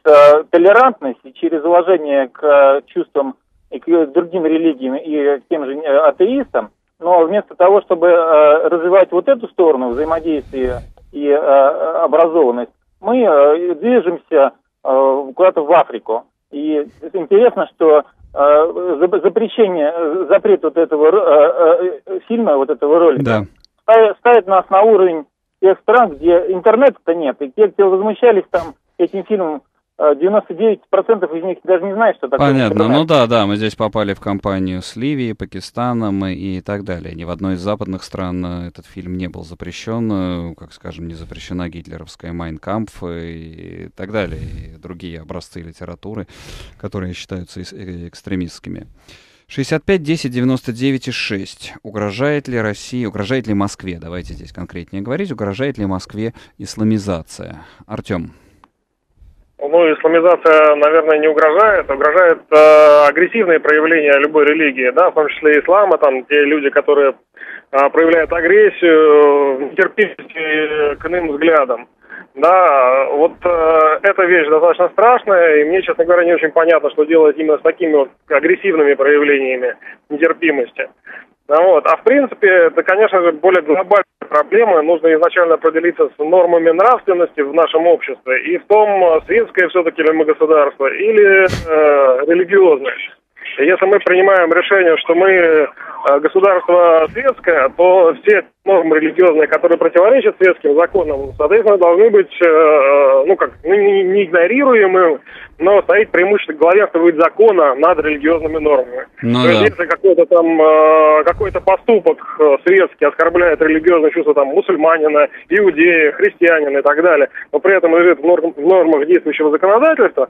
S5: толерантность и через уважение к чувствам и к другим религиям и к тем же атеистам, но ну, а вместо того, чтобы э, развивать вот эту сторону взаимодействия и э, образованность, мы э, движемся э, куда-то в Африку. И интересно, что э, запрещение, запрет вот этого э, э, фильма, вот этого ролика, да. ставит, ставит нас на уровень тех стран, где интернета-то нет. И те, кто возмущались там этим фильмом, 99% из них даже не знают, что такое. Понятно, ну да,
S1: да, мы здесь попали в компанию с Ливией, Пакистаном и так далее. Ни в одной из западных стран э, этот фильм не был запрещен, э, как, скажем, не запрещена гитлеровская Майнкампф и так далее, и другие образцы литературы, которые считаются э, экстремистскими. 65 10 99 и 6. Угрожает ли России, угрожает ли Москве, давайте здесь конкретнее говорить, угрожает ли Москве исламизация? Артем.
S6: Ну, исламизация, наверное, не угрожает. Угрожает э, агрессивные проявления любой религии, да, в том числе ислама, там, те люди, которые э, проявляют агрессию, э, нетерпимость к иным взглядам. Да, вот э, эта вещь достаточно страшная, и мне, честно говоря, не очень понятно, что делать именно с такими вот агрессивными проявлениями нетерпимости. Да, вот. А в принципе, это, конечно же, более глобальная проблема. Нужно изначально определиться с нормами нравственности в нашем обществе и в том, а, свинское все-таки ли мы государство или э, религиозное если мы принимаем решение, что мы э, государство светское, то все нормы религиозные, которые противоречат светским законам, соответственно, должны быть, э, э, ну, как, ну, не, не игнорируемы, но стоит преимущество главенствует закона над религиозными нормами.
S5: Ну, то есть, да. если
S6: какой-то там, какой-то поступок светский оскорбляет религиозные чувства там мусульманина, иудея, христианина и так далее, но при этом лежит в нормах действующего законодательства,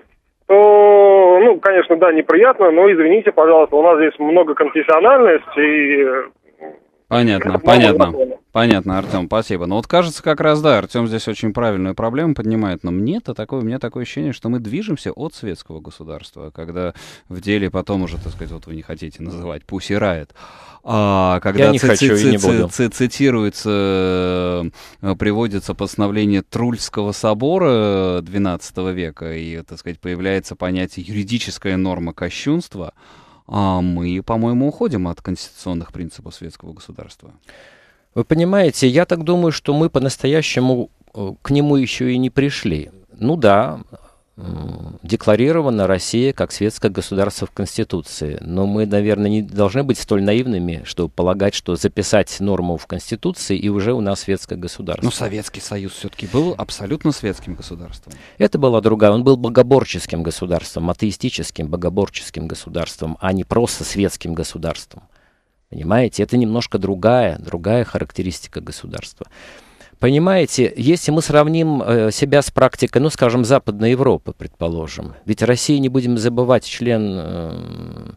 S6: то, ну, конечно, да, неприятно, но извините, пожалуйста, у нас здесь много конфессиональности и
S1: Понятно, понятно. Понятно, Артем, спасибо. Но ну вот кажется, как раз да, Артем здесь очень правильную проблему поднимает, но мне-то такое, у меня такое ощущение, что мы движемся от светского государства, а когда в деле потом уже, так сказать, вот вы не хотите называть, пусть и рает. А когда Я не хочу и не буду. цитируется, э, приводится постановление Трульского собора XII века, и, так сказать, появляется понятие юридическая норма кощунства, а мы, по-моему, уходим от конституционных принципов светского
S2: государства. Вы понимаете, я так думаю, что мы по-настоящему э, к нему еще и не пришли. Ну да, декларирована Россия как светское государство в Конституции. Но мы, наверное, не должны быть столь наивными, чтобы полагать, что записать норму в Конституции и уже у нас светское государство. Но Советский Союз все-таки был абсолютно светским государством. Это была другая. Он был богоборческим государством, атеистическим богоборческим государством, а не просто светским государством. Понимаете, это немножко другая, другая характеристика государства. Понимаете, если мы сравним э, себя с практикой, ну, скажем, Западной Европы, предположим, ведь Россия, не будем забывать, член э,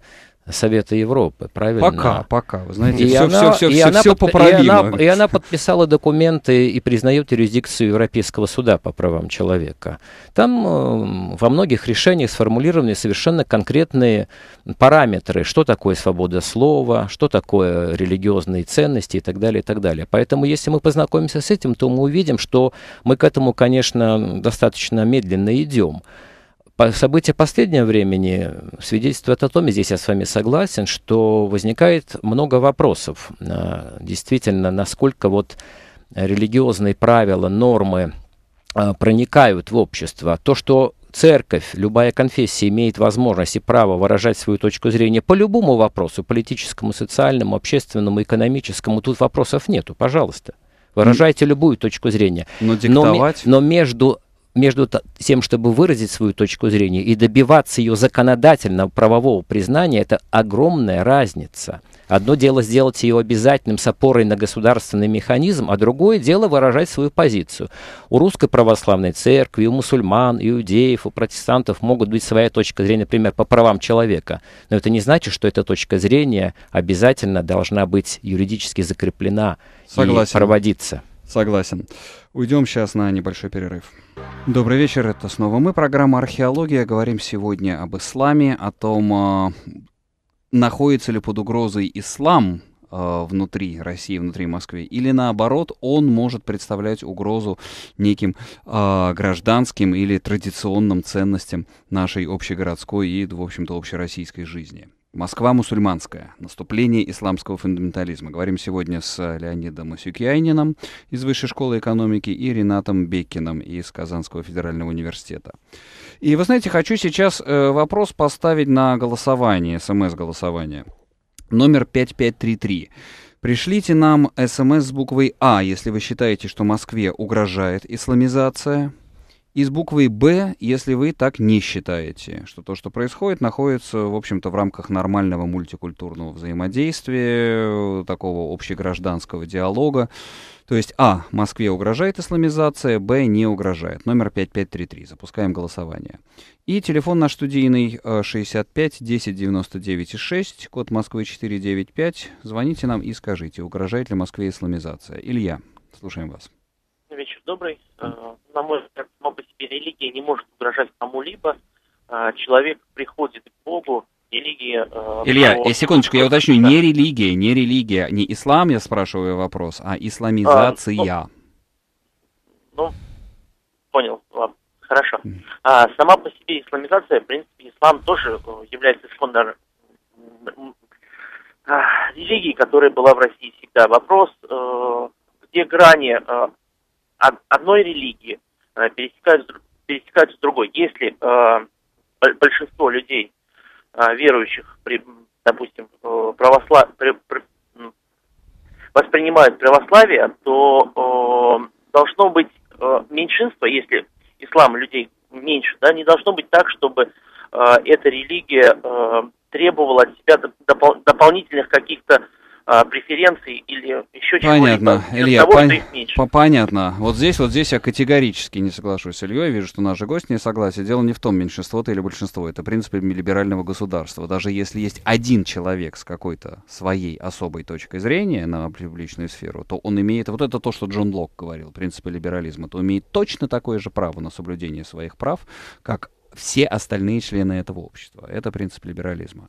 S2: Совета Европы, правильно? Пока, пока. Вы знаете, и все, она, все, все, и все, она все поправимо. И она, и она подписала документы и признает юрисдикцию Европейского суда по правам человека. Там э, во многих решениях сформулированы совершенно конкретные параметры, что такое свобода слова, что такое религиозные ценности и так далее, и так далее. Поэтому, если мы познакомимся с этим, то мы увидим, что мы к этому, конечно, достаточно медленно идем. События последнего времени свидетельствуют о том, и здесь я с вами согласен, что возникает много вопросов. А, действительно, насколько вот религиозные правила, нормы а, проникают в общество. То, что церковь, любая конфессия имеет возможность и право выражать свою точку зрения по любому вопросу, политическому, социальному, общественному, экономическому, тут вопросов нету, пожалуйста. Выражайте любую точку зрения. Но диктовать... но, но между между тем, чтобы выразить свою точку зрения и добиваться ее законодательного правового признания, это огромная разница. Одно дело сделать ее обязательным с опорой на государственный механизм, а другое дело выражать свою позицию. У русской православной церкви, у мусульман, иудеев, у протестантов могут быть своя точка зрения, например, по правам человека. Но это не значит, что эта точка зрения обязательно должна быть юридически закреплена Согласен. и проводиться. Согласен. Уйдем сейчас на небольшой
S1: перерыв. Добрый вечер, это снова мы, программа «Археология». Говорим сегодня об исламе, о том, а, находится ли под угрозой ислам а, внутри России, внутри Москвы, или наоборот, он может представлять угрозу неким э, гражданским или традиционным ценностям нашей общегородской и, в общем-то, общероссийской жизни. Москва мусульманская. Наступление исламского фундаментализма. Говорим сегодня с Леонидом Усюкьяйниным из Высшей школы экономики и Ренатом Беккиным из Казанского федерального университета. И вы знаете, хочу сейчас э, вопрос поставить на голосование, смс-голосование. Номер 5533. Пришлите нам смс с буквой А, если вы считаете, что Москве угрожает исламизация и с буквой «Б», если вы так не считаете, что то, что происходит, находится, в общем-то, в рамках нормального мультикультурного взаимодействия, такого общегражданского диалога. То есть, а, Москве угрожает исламизация, б, не угрожает. Номер 5533. Запускаем голосование. И телефон наш студийный 65 10 99 6, код Москвы 495. Звоните нам и скажите, угрожает ли Москве исламизация. Илья, слушаем вас
S5: вечер добрый. Э, на мой взгляд, сама по себе религия не может угрожать кому-либо. Э, человек приходит к Богу, религия... Э, Илья, по...
S1: секундочку, я уточню, да. не религия, не религия, не ислам, я спрашиваю вопрос, а исламизация. А,
S5: ну, ну, понял, ладно, хорошо. А, сама по себе исламизация, в принципе, ислам тоже является исконно а, религии, которая была в России всегда. Вопрос, где грани одной религии пересекаются, пересекаются с другой. Если э, большинство людей, э, верующих, при, допустим, э, православ... при, при, воспринимают православие, то должно быть меньшинство, если ислам людей меньше, да, не должно быть так, чтобы эта религия требовала от себя доп дополнительных каких-то а, преференций или
S1: еще чего-либо. Понятно, Илья, того, понятно. Вот здесь, вот здесь я категорически не соглашусь с Ильей. Я вижу, что наши гости не согласен. Дело не в том, меньшинство -то или большинство. Это принципы либерального государства. Даже если есть один человек с какой-то своей особой точкой зрения на публичную сферу, то он имеет, вот это то, что Джон Лок говорил, принципы либерализма, то имеет точно такое же право на соблюдение своих прав, как все остальные члены этого общества. Это принцип либерализма.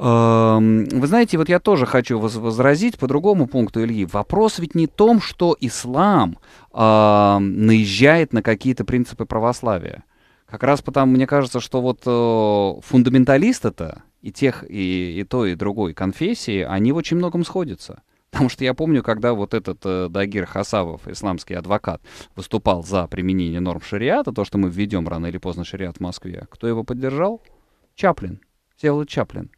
S1: Эм, вы знаете, вот я тоже хочу возразить по другому пункту Ильи. Вопрос ведь не в том, что ислам э, наезжает на какие-то принципы православия. Как раз потому, мне кажется, что вот э, фундаменталисты-то и тех, и, и той, и другой конфессии, они в очень многом сходятся. Потому что я помню, когда вот этот э, Дагир Хасавов, исламский адвокат, выступал за применение норм шариата, то, что мы введем рано или поздно шариат в Москве, кто его поддержал? Чаплин, Всеволод Чаплин.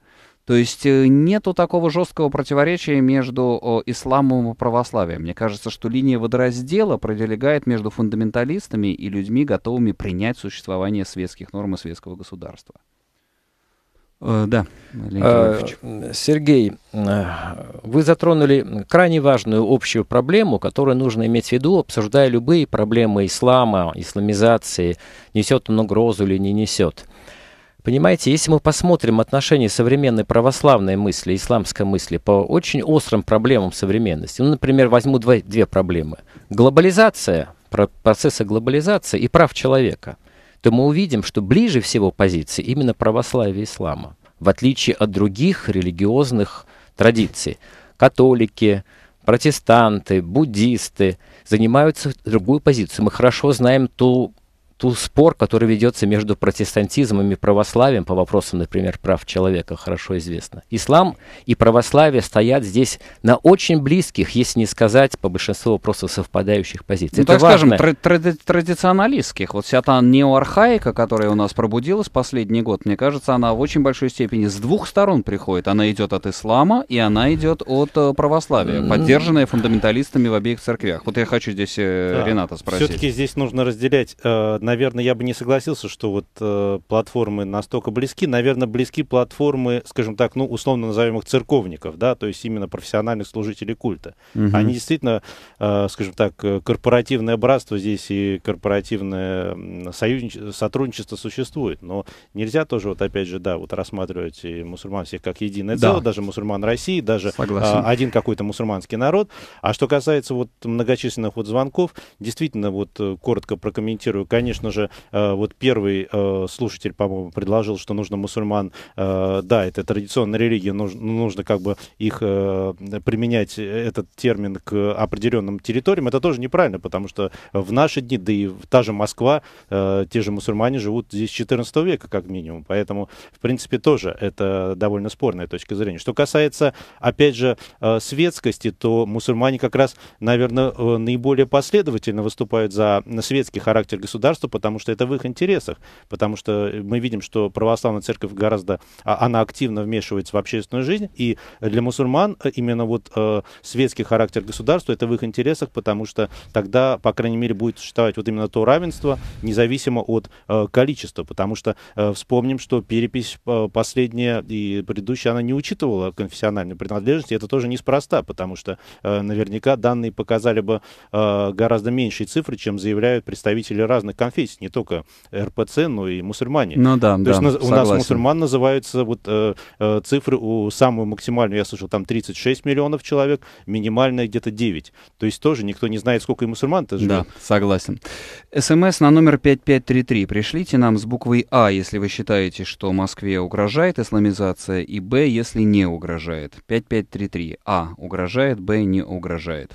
S1: То есть э, нету такого жесткого противоречия между исламом и православием. Мне кажется, что линия водораздела пролегает между фундаменталистами и людьми, готовыми принять существование светских норм и светского государства.
S2: Э, да, э, Сергей, вы затронули крайне важную общую проблему, которую нужно иметь в виду, обсуждая любые проблемы ислама, исламизации, несет он угрозу или не несет. Понимаете, если мы посмотрим отношение современной православной мысли, исламской мысли по очень острым проблемам современности, ну, например, возьму два, две проблемы. Глобализация, процесса глобализации и прав человека, то мы увидим, что ближе всего позиции именно православия ислама, в отличие от других религиозных традиций. Католики, протестанты, буддисты занимаются другую позицию. Мы хорошо знаем ту ту спор, который ведется между протестантизмом и православием по вопросам, например, прав человека, хорошо известно. Ислам и православие стоят здесь на очень близких, если не сказать, по большинству вопросов совпадающих позиций. Ну, Это так важно. скажем,
S1: тр тр традиционалистских. Вот вся та неоархаика, которая у нас пробудилась последний год, мне кажется, она в очень большой степени с двух сторон приходит. Она идет от ислама и она идет от э, православия, поддержанная фундаменталистами в обеих церквях. Вот я хочу здесь э, да. Рената спросить. Все-таки
S3: здесь нужно разделять э, наверное, я бы не согласился, что вот э, платформы настолько близки. Наверное, близки платформы, скажем так, ну, условно назовем их церковников, да, то есть именно профессиональных служителей культа. Угу. Они действительно, э, скажем так, э, корпоративное братство здесь и корпоративное союзнич... сотрудничество существует. Но нельзя тоже, вот опять же, да, вот рассматривать и мусульман всех как единое да. целое, даже мусульман России, даже э, один какой-то мусульманский народ. А что касается вот многочисленных вот звонков, действительно, вот э, коротко прокомментирую, конечно, конечно же, э, вот первый э, слушатель, по-моему, предложил, что нужно мусульман, э, да, это традиционная религия, нужно, нужно как бы их применять, этот термин, к определенным территориям, это тоже неправильно, потому что в наши дни, да и та же Москва, те же мусульмане живут здесь 14 века, как минимум, поэтому, в принципе, тоже это довольно спорная точка зрения. Что касается, опять же, светскости, то мусульмане как раз, наверное, наиболее последовательно выступают за светский характер государства, потому что это в их интересах, потому что мы видим, что православная церковь гораздо, а, она активно вмешивается в общественную жизнь, и для мусульман э, именно вот э, светский характер государства, это в их интересах, потому что тогда, по крайней мере, будет существовать вот именно то равенство, независимо от э, количества, потому что э, вспомним, что перепись э, последняя и предыдущая, она не учитывала конфессиональную принадлежность, и это тоже неспроста, потому что э, наверняка данные показали бы э, гораздо меньшие цифры, чем заявляют представители разных конфессий, профессий, не только РПЦ, но и мусульмане. Ну да, То да, есть согласен. у нас мусульман называются вот э, э, цифры у самую максимальную, я слышал, там 36 миллионов человек, минимальная где-то 9. То есть тоже никто не знает, сколько и мусульман-то живет. Да, согласен.
S1: СМС на номер 5533. Пришлите нам с буквой А, если вы считаете, что Москве угрожает исламизация, и Б, если не угрожает. 5533. А угрожает, Б не угрожает.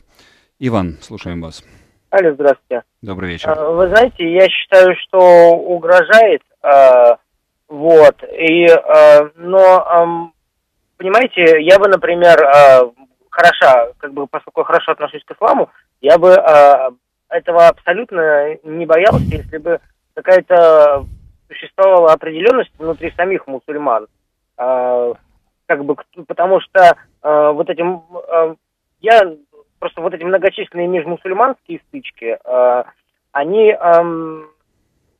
S1: Иван, слушаем вас.
S5: Алло, здравствуйте.
S1: Добрый вечер. А,
S5: вы знаете, я считаю, что угрожает, а, вот, и, а, но, понимаете, я бы, например, хороша, как бы, поскольку я хорошо отношусь к исламу, я бы этого абсолютно не боялся, если бы какая-то существовала определенность внутри самих мусульман. Как бы, потому что вот этим... Я просто вот эти многочисленные межмусульманские стычки, э, они, э,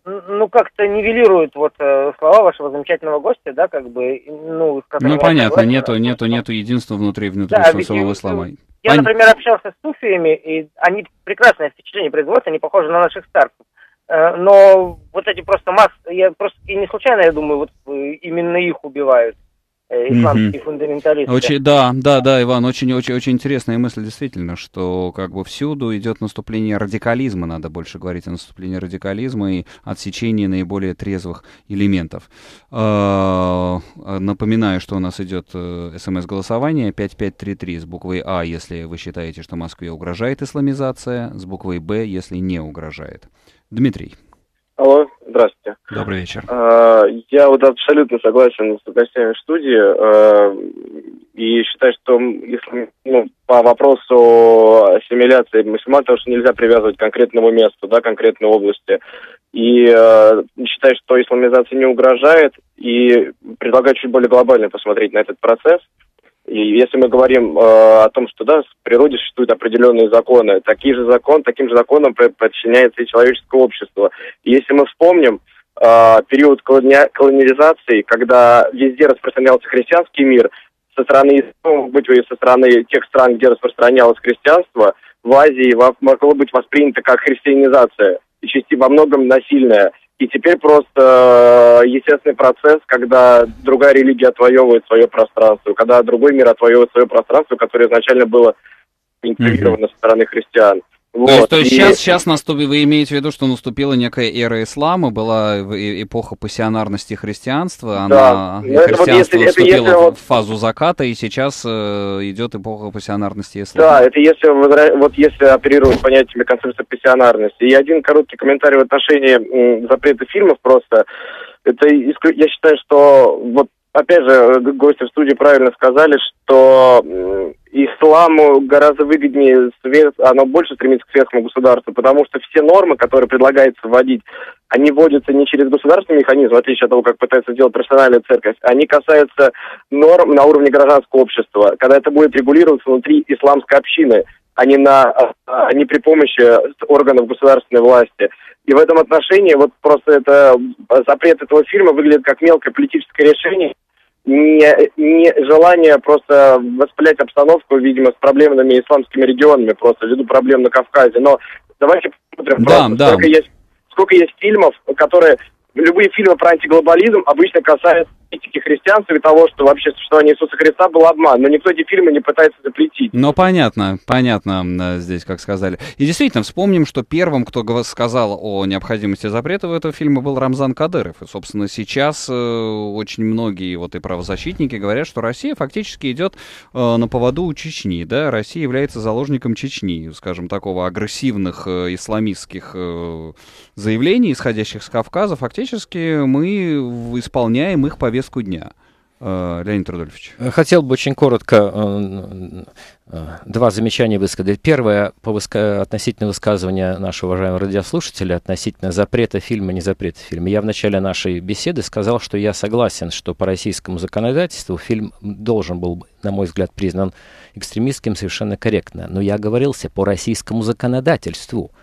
S5: ну, как-то нивелируют вот э, слова вашего замечательного гостя, да, как бы, ну, Ну, понятно, говорю, нету, нету,
S1: нету единства внутри, внутри да, самого ислама. Я, Пон... например,
S5: общался с суфиями, и они прекрасное впечатление производят, они похожи на наших старцев. Э, но вот эти просто масс... Я просто и не случайно, я думаю, вот э, именно их убивают. Э, исламские угу. Очень,
S1: да, да, да, Иван, очень, очень, очень интересная мысль, действительно, что как бы всюду идет наступление радикализма, надо больше говорить о наступлении радикализма и отсечении наиболее трезвых элементов. А, напоминаю, что у нас идет э, смс-голосование 5533 с буквой А, если вы считаете, что Москве угрожает исламизация, с буквой Б, если не угрожает. Дмитрий.
S7: Алло, здравствуйте. Добрый вечер. А, я вот абсолютно согласен с гостями в студии а, и считаю, что если, ну, по вопросу ассимиляции максимально, потому что нельзя привязывать к конкретному месту, да, конкретной области. И э, считаю, что исламизация не угрожает, и предлагаю чуть более глобально посмотреть на этот процесс – и если мы говорим э, о том, что да, в природе существуют определенные законы, такие же закон, таким же законом подчиняется и человеческое общество. И если мы вспомним э, период колония, колонизации, когда везде распространялся христианский мир, со стороны, ну, быть и со стороны тех стран, где распространялось христианство, в Азии могло быть воспринято как христианизация, и части во многом насильная. И теперь просто э, естественный процесс, когда другая религия отвоевывает свое пространство, когда другой мир отвоевывает свое пространство, которое изначально было интегрировано со стороны христиан. mm вот. То есть, то есть и... сейчас, сейчас
S1: наступи... вы имеете в виду, что наступила некая эра ислама, была эпоха пассионарности христианства, да. она Но ну, христианство вот, если, вступило это, если, в фазу заката, и сейчас э, идет эпоха пассионарности ислама. Да,
S7: это если вот если оперировать понятиями концепции пассионарности. И один короткий комментарий в отношении запрета фильмов просто. Это исклю... я считаю, что вот опять же гости в студии правильно сказали, что исламу гораздо выгоднее, свет, оно больше стремится к светскому государству, потому что все нормы, которые предлагается вводить, они вводятся не через государственный механизм, в отличие от того, как пытается сделать профессиональная церковь, они касаются норм на уровне гражданского общества, когда это будет регулироваться внутри исламской общины, а не, на, а не при помощи органов государственной власти. И в этом отношении вот просто это, э, запрет этого фильма выглядит как мелкое политическое решение, не, не желание просто воспалять обстановку, видимо, с проблемными исламскими регионами, просто ввиду проблем на Кавказе. Но давайте посмотрим, да, просто, да. Сколько, есть, сколько есть фильмов, которые... Любые фильмы про антиглобализм обычно касаются критики христианства и того, что вообще существование Иисуса Христа был обман. Но никто эти фильмы не пытается запретить.
S1: Ну, понятно, понятно э, здесь, как сказали. И действительно, вспомним, что первым, кто сказал о необходимости запрета в этого фильма, был Рамзан Кадыров. И, собственно, сейчас э, очень многие вот и правозащитники говорят, что Россия фактически идет э, на поводу у Чечни. Да? Россия является заложником Чечни, скажем, такого агрессивных э, исламистских э, заявлений, исходящих с Кавказа. Фактически мы исполняем их повестку повестку дня.
S2: Э, Леонид Рудольфович. Э, хотел бы очень коротко э, два замечания высказать. Первое по выска... относительно высказывания нашего уважаемого радиослушателя относительно запрета фильма, не запрета фильма. Я в начале нашей беседы сказал, что я согласен, что по российскому законодательству фильм должен был, на мой взгляд, признан экстремистским совершенно корректно. Но я оговорился по российскому законодательству –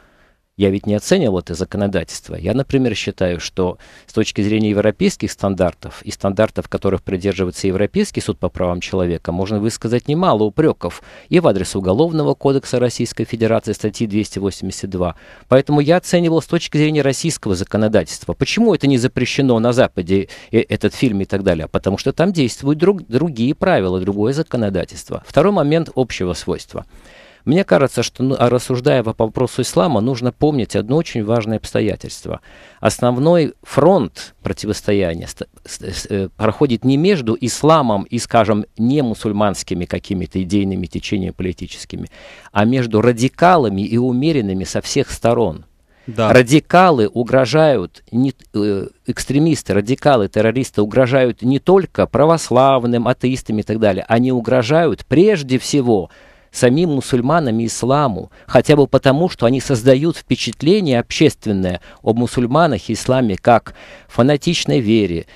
S2: я ведь не оценивал это законодательство. Я, например, считаю, что с точки зрения европейских стандартов и стандартов, которых придерживается Европейский суд по правам человека, можно высказать немало упреков и в адрес Уголовного кодекса Российской Федерации статьи 282. Поэтому я оценивал с точки зрения российского законодательства. Почему это не запрещено на Западе, э, этот фильм и так далее? Потому что там действуют друг, другие правила, другое законодательство. Второй момент общего свойства. Мне кажется, что ну, а рассуждая по вопросу ислама, нужно помнить одно очень важное обстоятельство. Основной фронт противостояния э, э, проходит не между исламом и, скажем, не мусульманскими какими-то идейными течениями политическими, а между радикалами и умеренными со всех сторон. Да. Радикалы угрожают, не, э, экстремисты, радикалы, террористы угрожают не только православным, атеистам и так далее, они угрожают прежде всего самим мусульманам и исламу, хотя бы потому, что они создают впечатление общественное о мусульманах и исламе как фанатичной вере,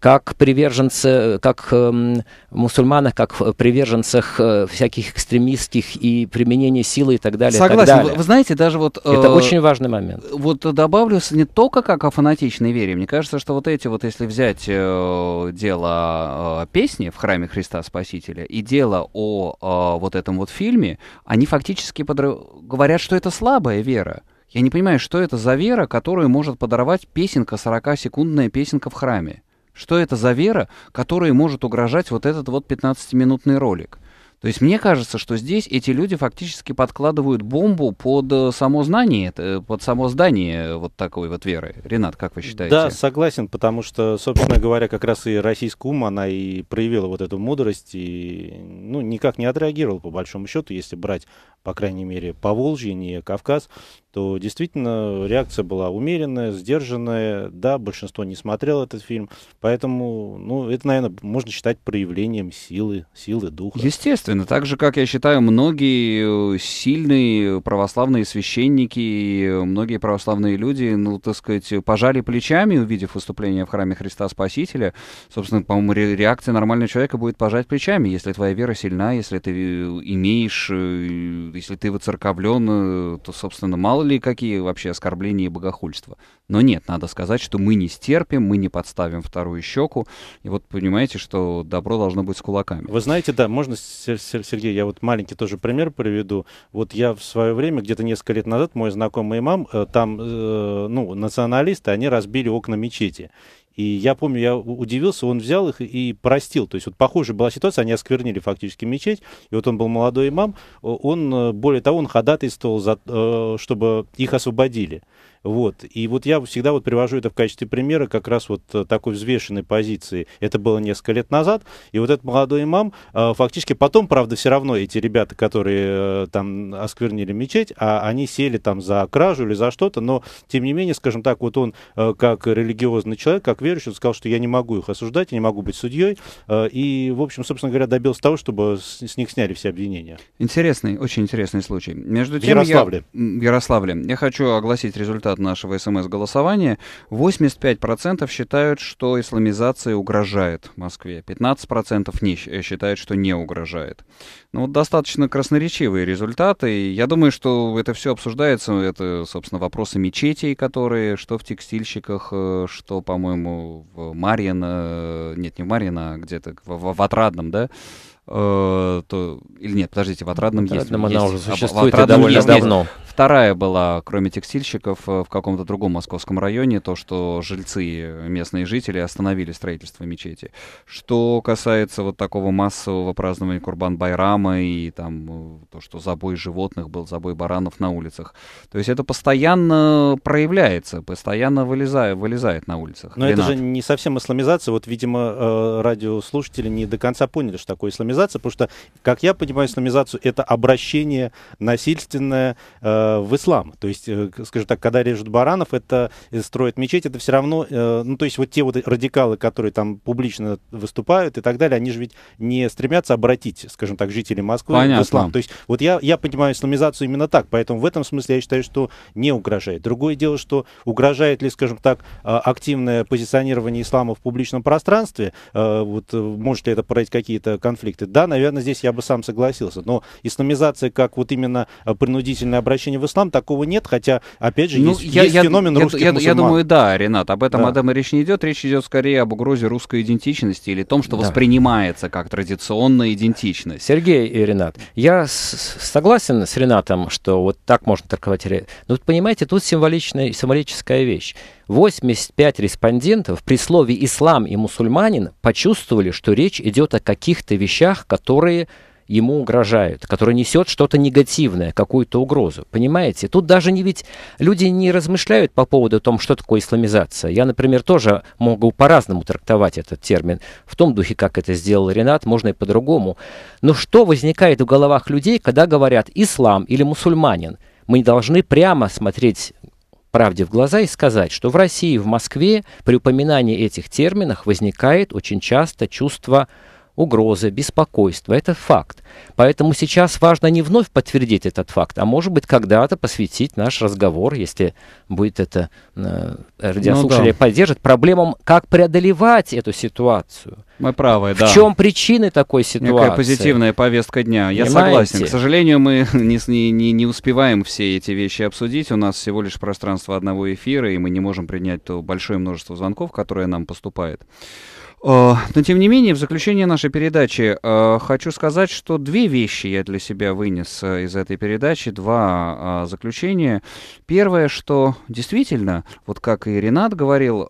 S2: как приверженцы, как э, мусульманах, как приверженцах э, всяких экстремистских и применения силы и так далее. Согласен. Так далее. Вы знаете, даже вот... Э, Это очень важный момент. Вот добавлю
S1: не только как о фанатичной вере. Мне кажется, что вот эти вот, если взять э, дело э, песни в храме Христа Спасителя и дело о э, вот этом вот фильме, они фактически подр... говорят, что это слабая вера. Я не понимаю, что это за вера, которую может подорвать песенка, 40-секундная песенка в храме. Что это за вера, которая может угрожать вот этот вот 15-минутный ролик? То есть мне кажется, что здесь эти люди фактически подкладывают бомбу под э, само знание, э, под само здание э, вот такой вот веры. Ренат, как вы считаете? Да,
S3: согласен, потому что, собственно говоря, как раз и российский ум, она и проявила вот эту мудрость, и ну, никак не отреагировала, по большому счету, если брать по крайней мере, по Волжье, не Кавказ, то действительно реакция была умеренная, сдержанная. Да, большинство не смотрел этот фильм, поэтому, ну, это, наверное, можно считать проявлением силы, силы духа.
S1: Естественно, так же, как я считаю, многие э, сильные православные священники, многие православные люди, ну, так сказать, пожали плечами, увидев выступление в храме Христа Спасителя. Собственно, по-моему, реакция нормального человека будет пожать плечами, если твоя вера сильна, если ты э, имеешь э, если ты воцерковлен, э, то, собственно, мало ли какие вообще оскорбления и богохульства. Но нет, надо сказать, что мы не стерпим, мы не подставим вторую щеку. И вот понимаете,
S3: что добро должно быть с кулаками. Вы знаете, да, можно, Сергей, я вот маленький тоже пример приведу. Вот я в свое время, где-то несколько лет назад, мой знакомый имам, э, там, э, ну, националисты, они разбили окна мечети. И я помню, я удивился, он взял их и простил. То есть вот похожая была ситуация, они осквернили фактически мечеть. И вот он был молодой имам, он, э, более того, он ходатайствовал, за, э, чтобы их освободили. Вот. И вот я всегда вот привожу это в качестве примера как раз вот э, такой взвешенной позиции. Это было несколько лет назад. И вот этот молодой имам э, фактически потом, правда, все равно эти ребята, которые э, там осквернили мечеть, а они сели там за кражу или за что-то, но тем не менее, скажем так, вот он как религиозный человек, как верующий, он сказал, что я не могу их осуждать, я не могу быть судьей. И, в общем, собственно говоря, добился того, чтобы с, них сняли все обвинения.
S1: Интересный, очень интересный случай. Между тем, в Ярославле. Я, Ярославле. Я хочу огласить результат результат нашего СМС-голосования, 85% считают, что исламизация угрожает Москве, 15% не, э, считают, что не угрожает. Ну вот достаточно красноречивые результаты, я думаю, что это все обсуждается, это, собственно, вопросы мечетей, которые что в текстильщиках, э, что, по-моему, в Марьино, э, нет, не в Марьино, а где-то в, в Отрадном, да, то, или нет, подождите, в Отрадном, Отрадном есть. Отрадном она есть, уже существует в Отрадном довольно есть, давно. Есть вторая была, кроме текстильщиков, э, в каком-то другом московском районе, то, что жильцы, э, местные жители остановили строительство мечети. Что касается вот такого массового празднования Курбан-Байрама и там э, то, что забой животных был, забой баранов на улицах. То есть это постоянно проявляется, постоянно вылезает, вылезает на улицах.
S3: Но Ренат. это же не совсем исламизация. Вот, видимо, радиослушатели не до конца поняли, что такое исламизация, потому что, как я понимаю, исламизацию — это обращение насильственное э, в ислам. То есть, э, скажем так, когда режут баранов, это э, строят мечеть, это все равно, э, ну, то есть вот те вот радикалы, которые там публично выступают и так далее, они же ведь не стремятся обратить, скажем так, жителей Москвы Понятно. в ислам. То есть вот я, я понимаю исламизацию именно так, поэтому в этом смысле я считаю, что не угрожает. Другое дело, что угрожает ли, скажем так, активное позиционирование ислама в публичном пространстве, вот может ли это породить какие-то конфликты? Да, наверное, здесь я бы сам согласился, но исламизация как вот именно принудительное обращение в ислам такого нет, хотя, опять же, ну, есть, я, есть я, феномен я, русских я, мусульман. Я думаю,
S1: да, Ренат, об этом, да. об этом речь не идет. Речь идет скорее об угрозе русской идентичности или том, что да.
S2: воспринимается как традиционная идентичность. Сергей и Ренат, я с- согласен с Ренатом, что вот так можно торговать. Но, понимаете, тут символичная, и символическая вещь. 85 респондентов при слове «ислам» и «мусульманин» почувствовали, что речь идет о каких-то вещах, которые ему угрожают, который несет что-то негативное, какую-то угрозу. Понимаете? Тут даже не ведь люди не размышляют по поводу того, что такое исламизация. Я, например, тоже могу по-разному трактовать этот термин. В том духе, как это сделал Ренат, можно и по-другому. Но что возникает в головах людей, когда говорят «ислам» или «мусульманин»? Мы не должны прямо смотреть правде в глаза и сказать, что в России, в Москве при упоминании этих терминов возникает очень часто чувство угрозы, беспокойство. Это факт. Поэтому сейчас важно не вновь подтвердить этот факт, а может быть когда-то посвятить наш разговор, если будет это э, радиослушатели ну, да. поддержит, проблемам, как преодолевать эту ситуацию. Мы правы, в да. В чем причины такой ситуации? Некая позитивная повестка дня. Понимаете? Я согласен. К
S1: сожалению, мы не, не, не успеваем все эти вещи обсудить. У нас всего лишь пространство одного эфира, и мы не можем принять то большое множество звонков, которые нам поступает. А, но тем не менее, в заключение нашей передачи а, хочу сказать, что две вещи я для себя вынес а, из этой передачи, два заключения. Первое, что действительно, вот как и Ренат говорил,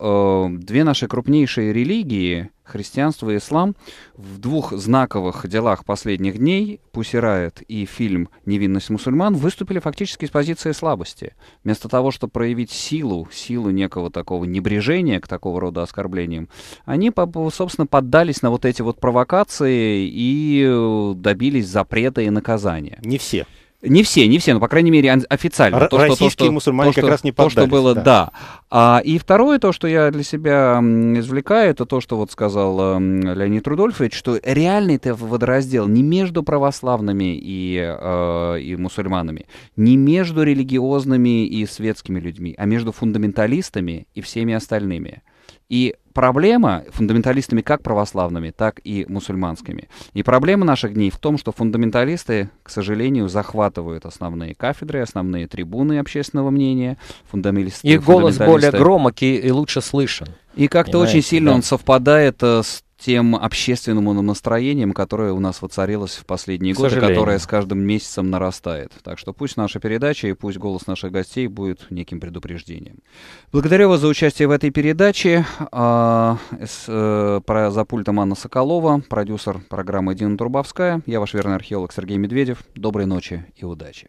S1: две наши крупнейшие религии христианство и ислам в двух знаковых делах последних дней «Пусирает» и фильм «Невинность мусульман» выступили фактически с позиции слабости. Вместо того, чтобы проявить силу, силу некого такого небрежения к такого рода оскорблениям, они, собственно, поддались на вот эти вот провокации и э, добились запрета и наказания. Не все. Не все, не все, но, по крайней мере, официально. то, российские что, то, мусульмане то, как раз не поддались. То, что было, да. да. А, и второе, то, что я для себя извлекаю, это то, что вот сказал э, Леонид Рудольфович, что реальный это водораздел не между православными и, э, и мусульманами, не между религиозными и светскими людьми, а между фундаменталистами и всеми остальными. И проблема фундаменталистами как православными, так и мусульманскими. И проблема наших дней в том, что фундаменталисты, к сожалению, захватывают основные кафедры, основные трибуны общественного мнения. Фундаменталисты, Их голос фундаменталисты... более
S2: громок и, и лучше слышен. И как-то очень сильно да. он
S1: совпадает э, с тем общественному настроением, которое у нас воцарилось в последние К годы, которое с каждым месяцем нарастает. Так что пусть наша передача и пусть голос наших гостей будет неким предупреждением. Благодарю вас за участие в этой передаче. А, с, а, про, за пультом Анна Соколова, продюсер программы Дина Трубовская. Я ваш верный археолог Сергей Медведев. Доброй ночи и удачи.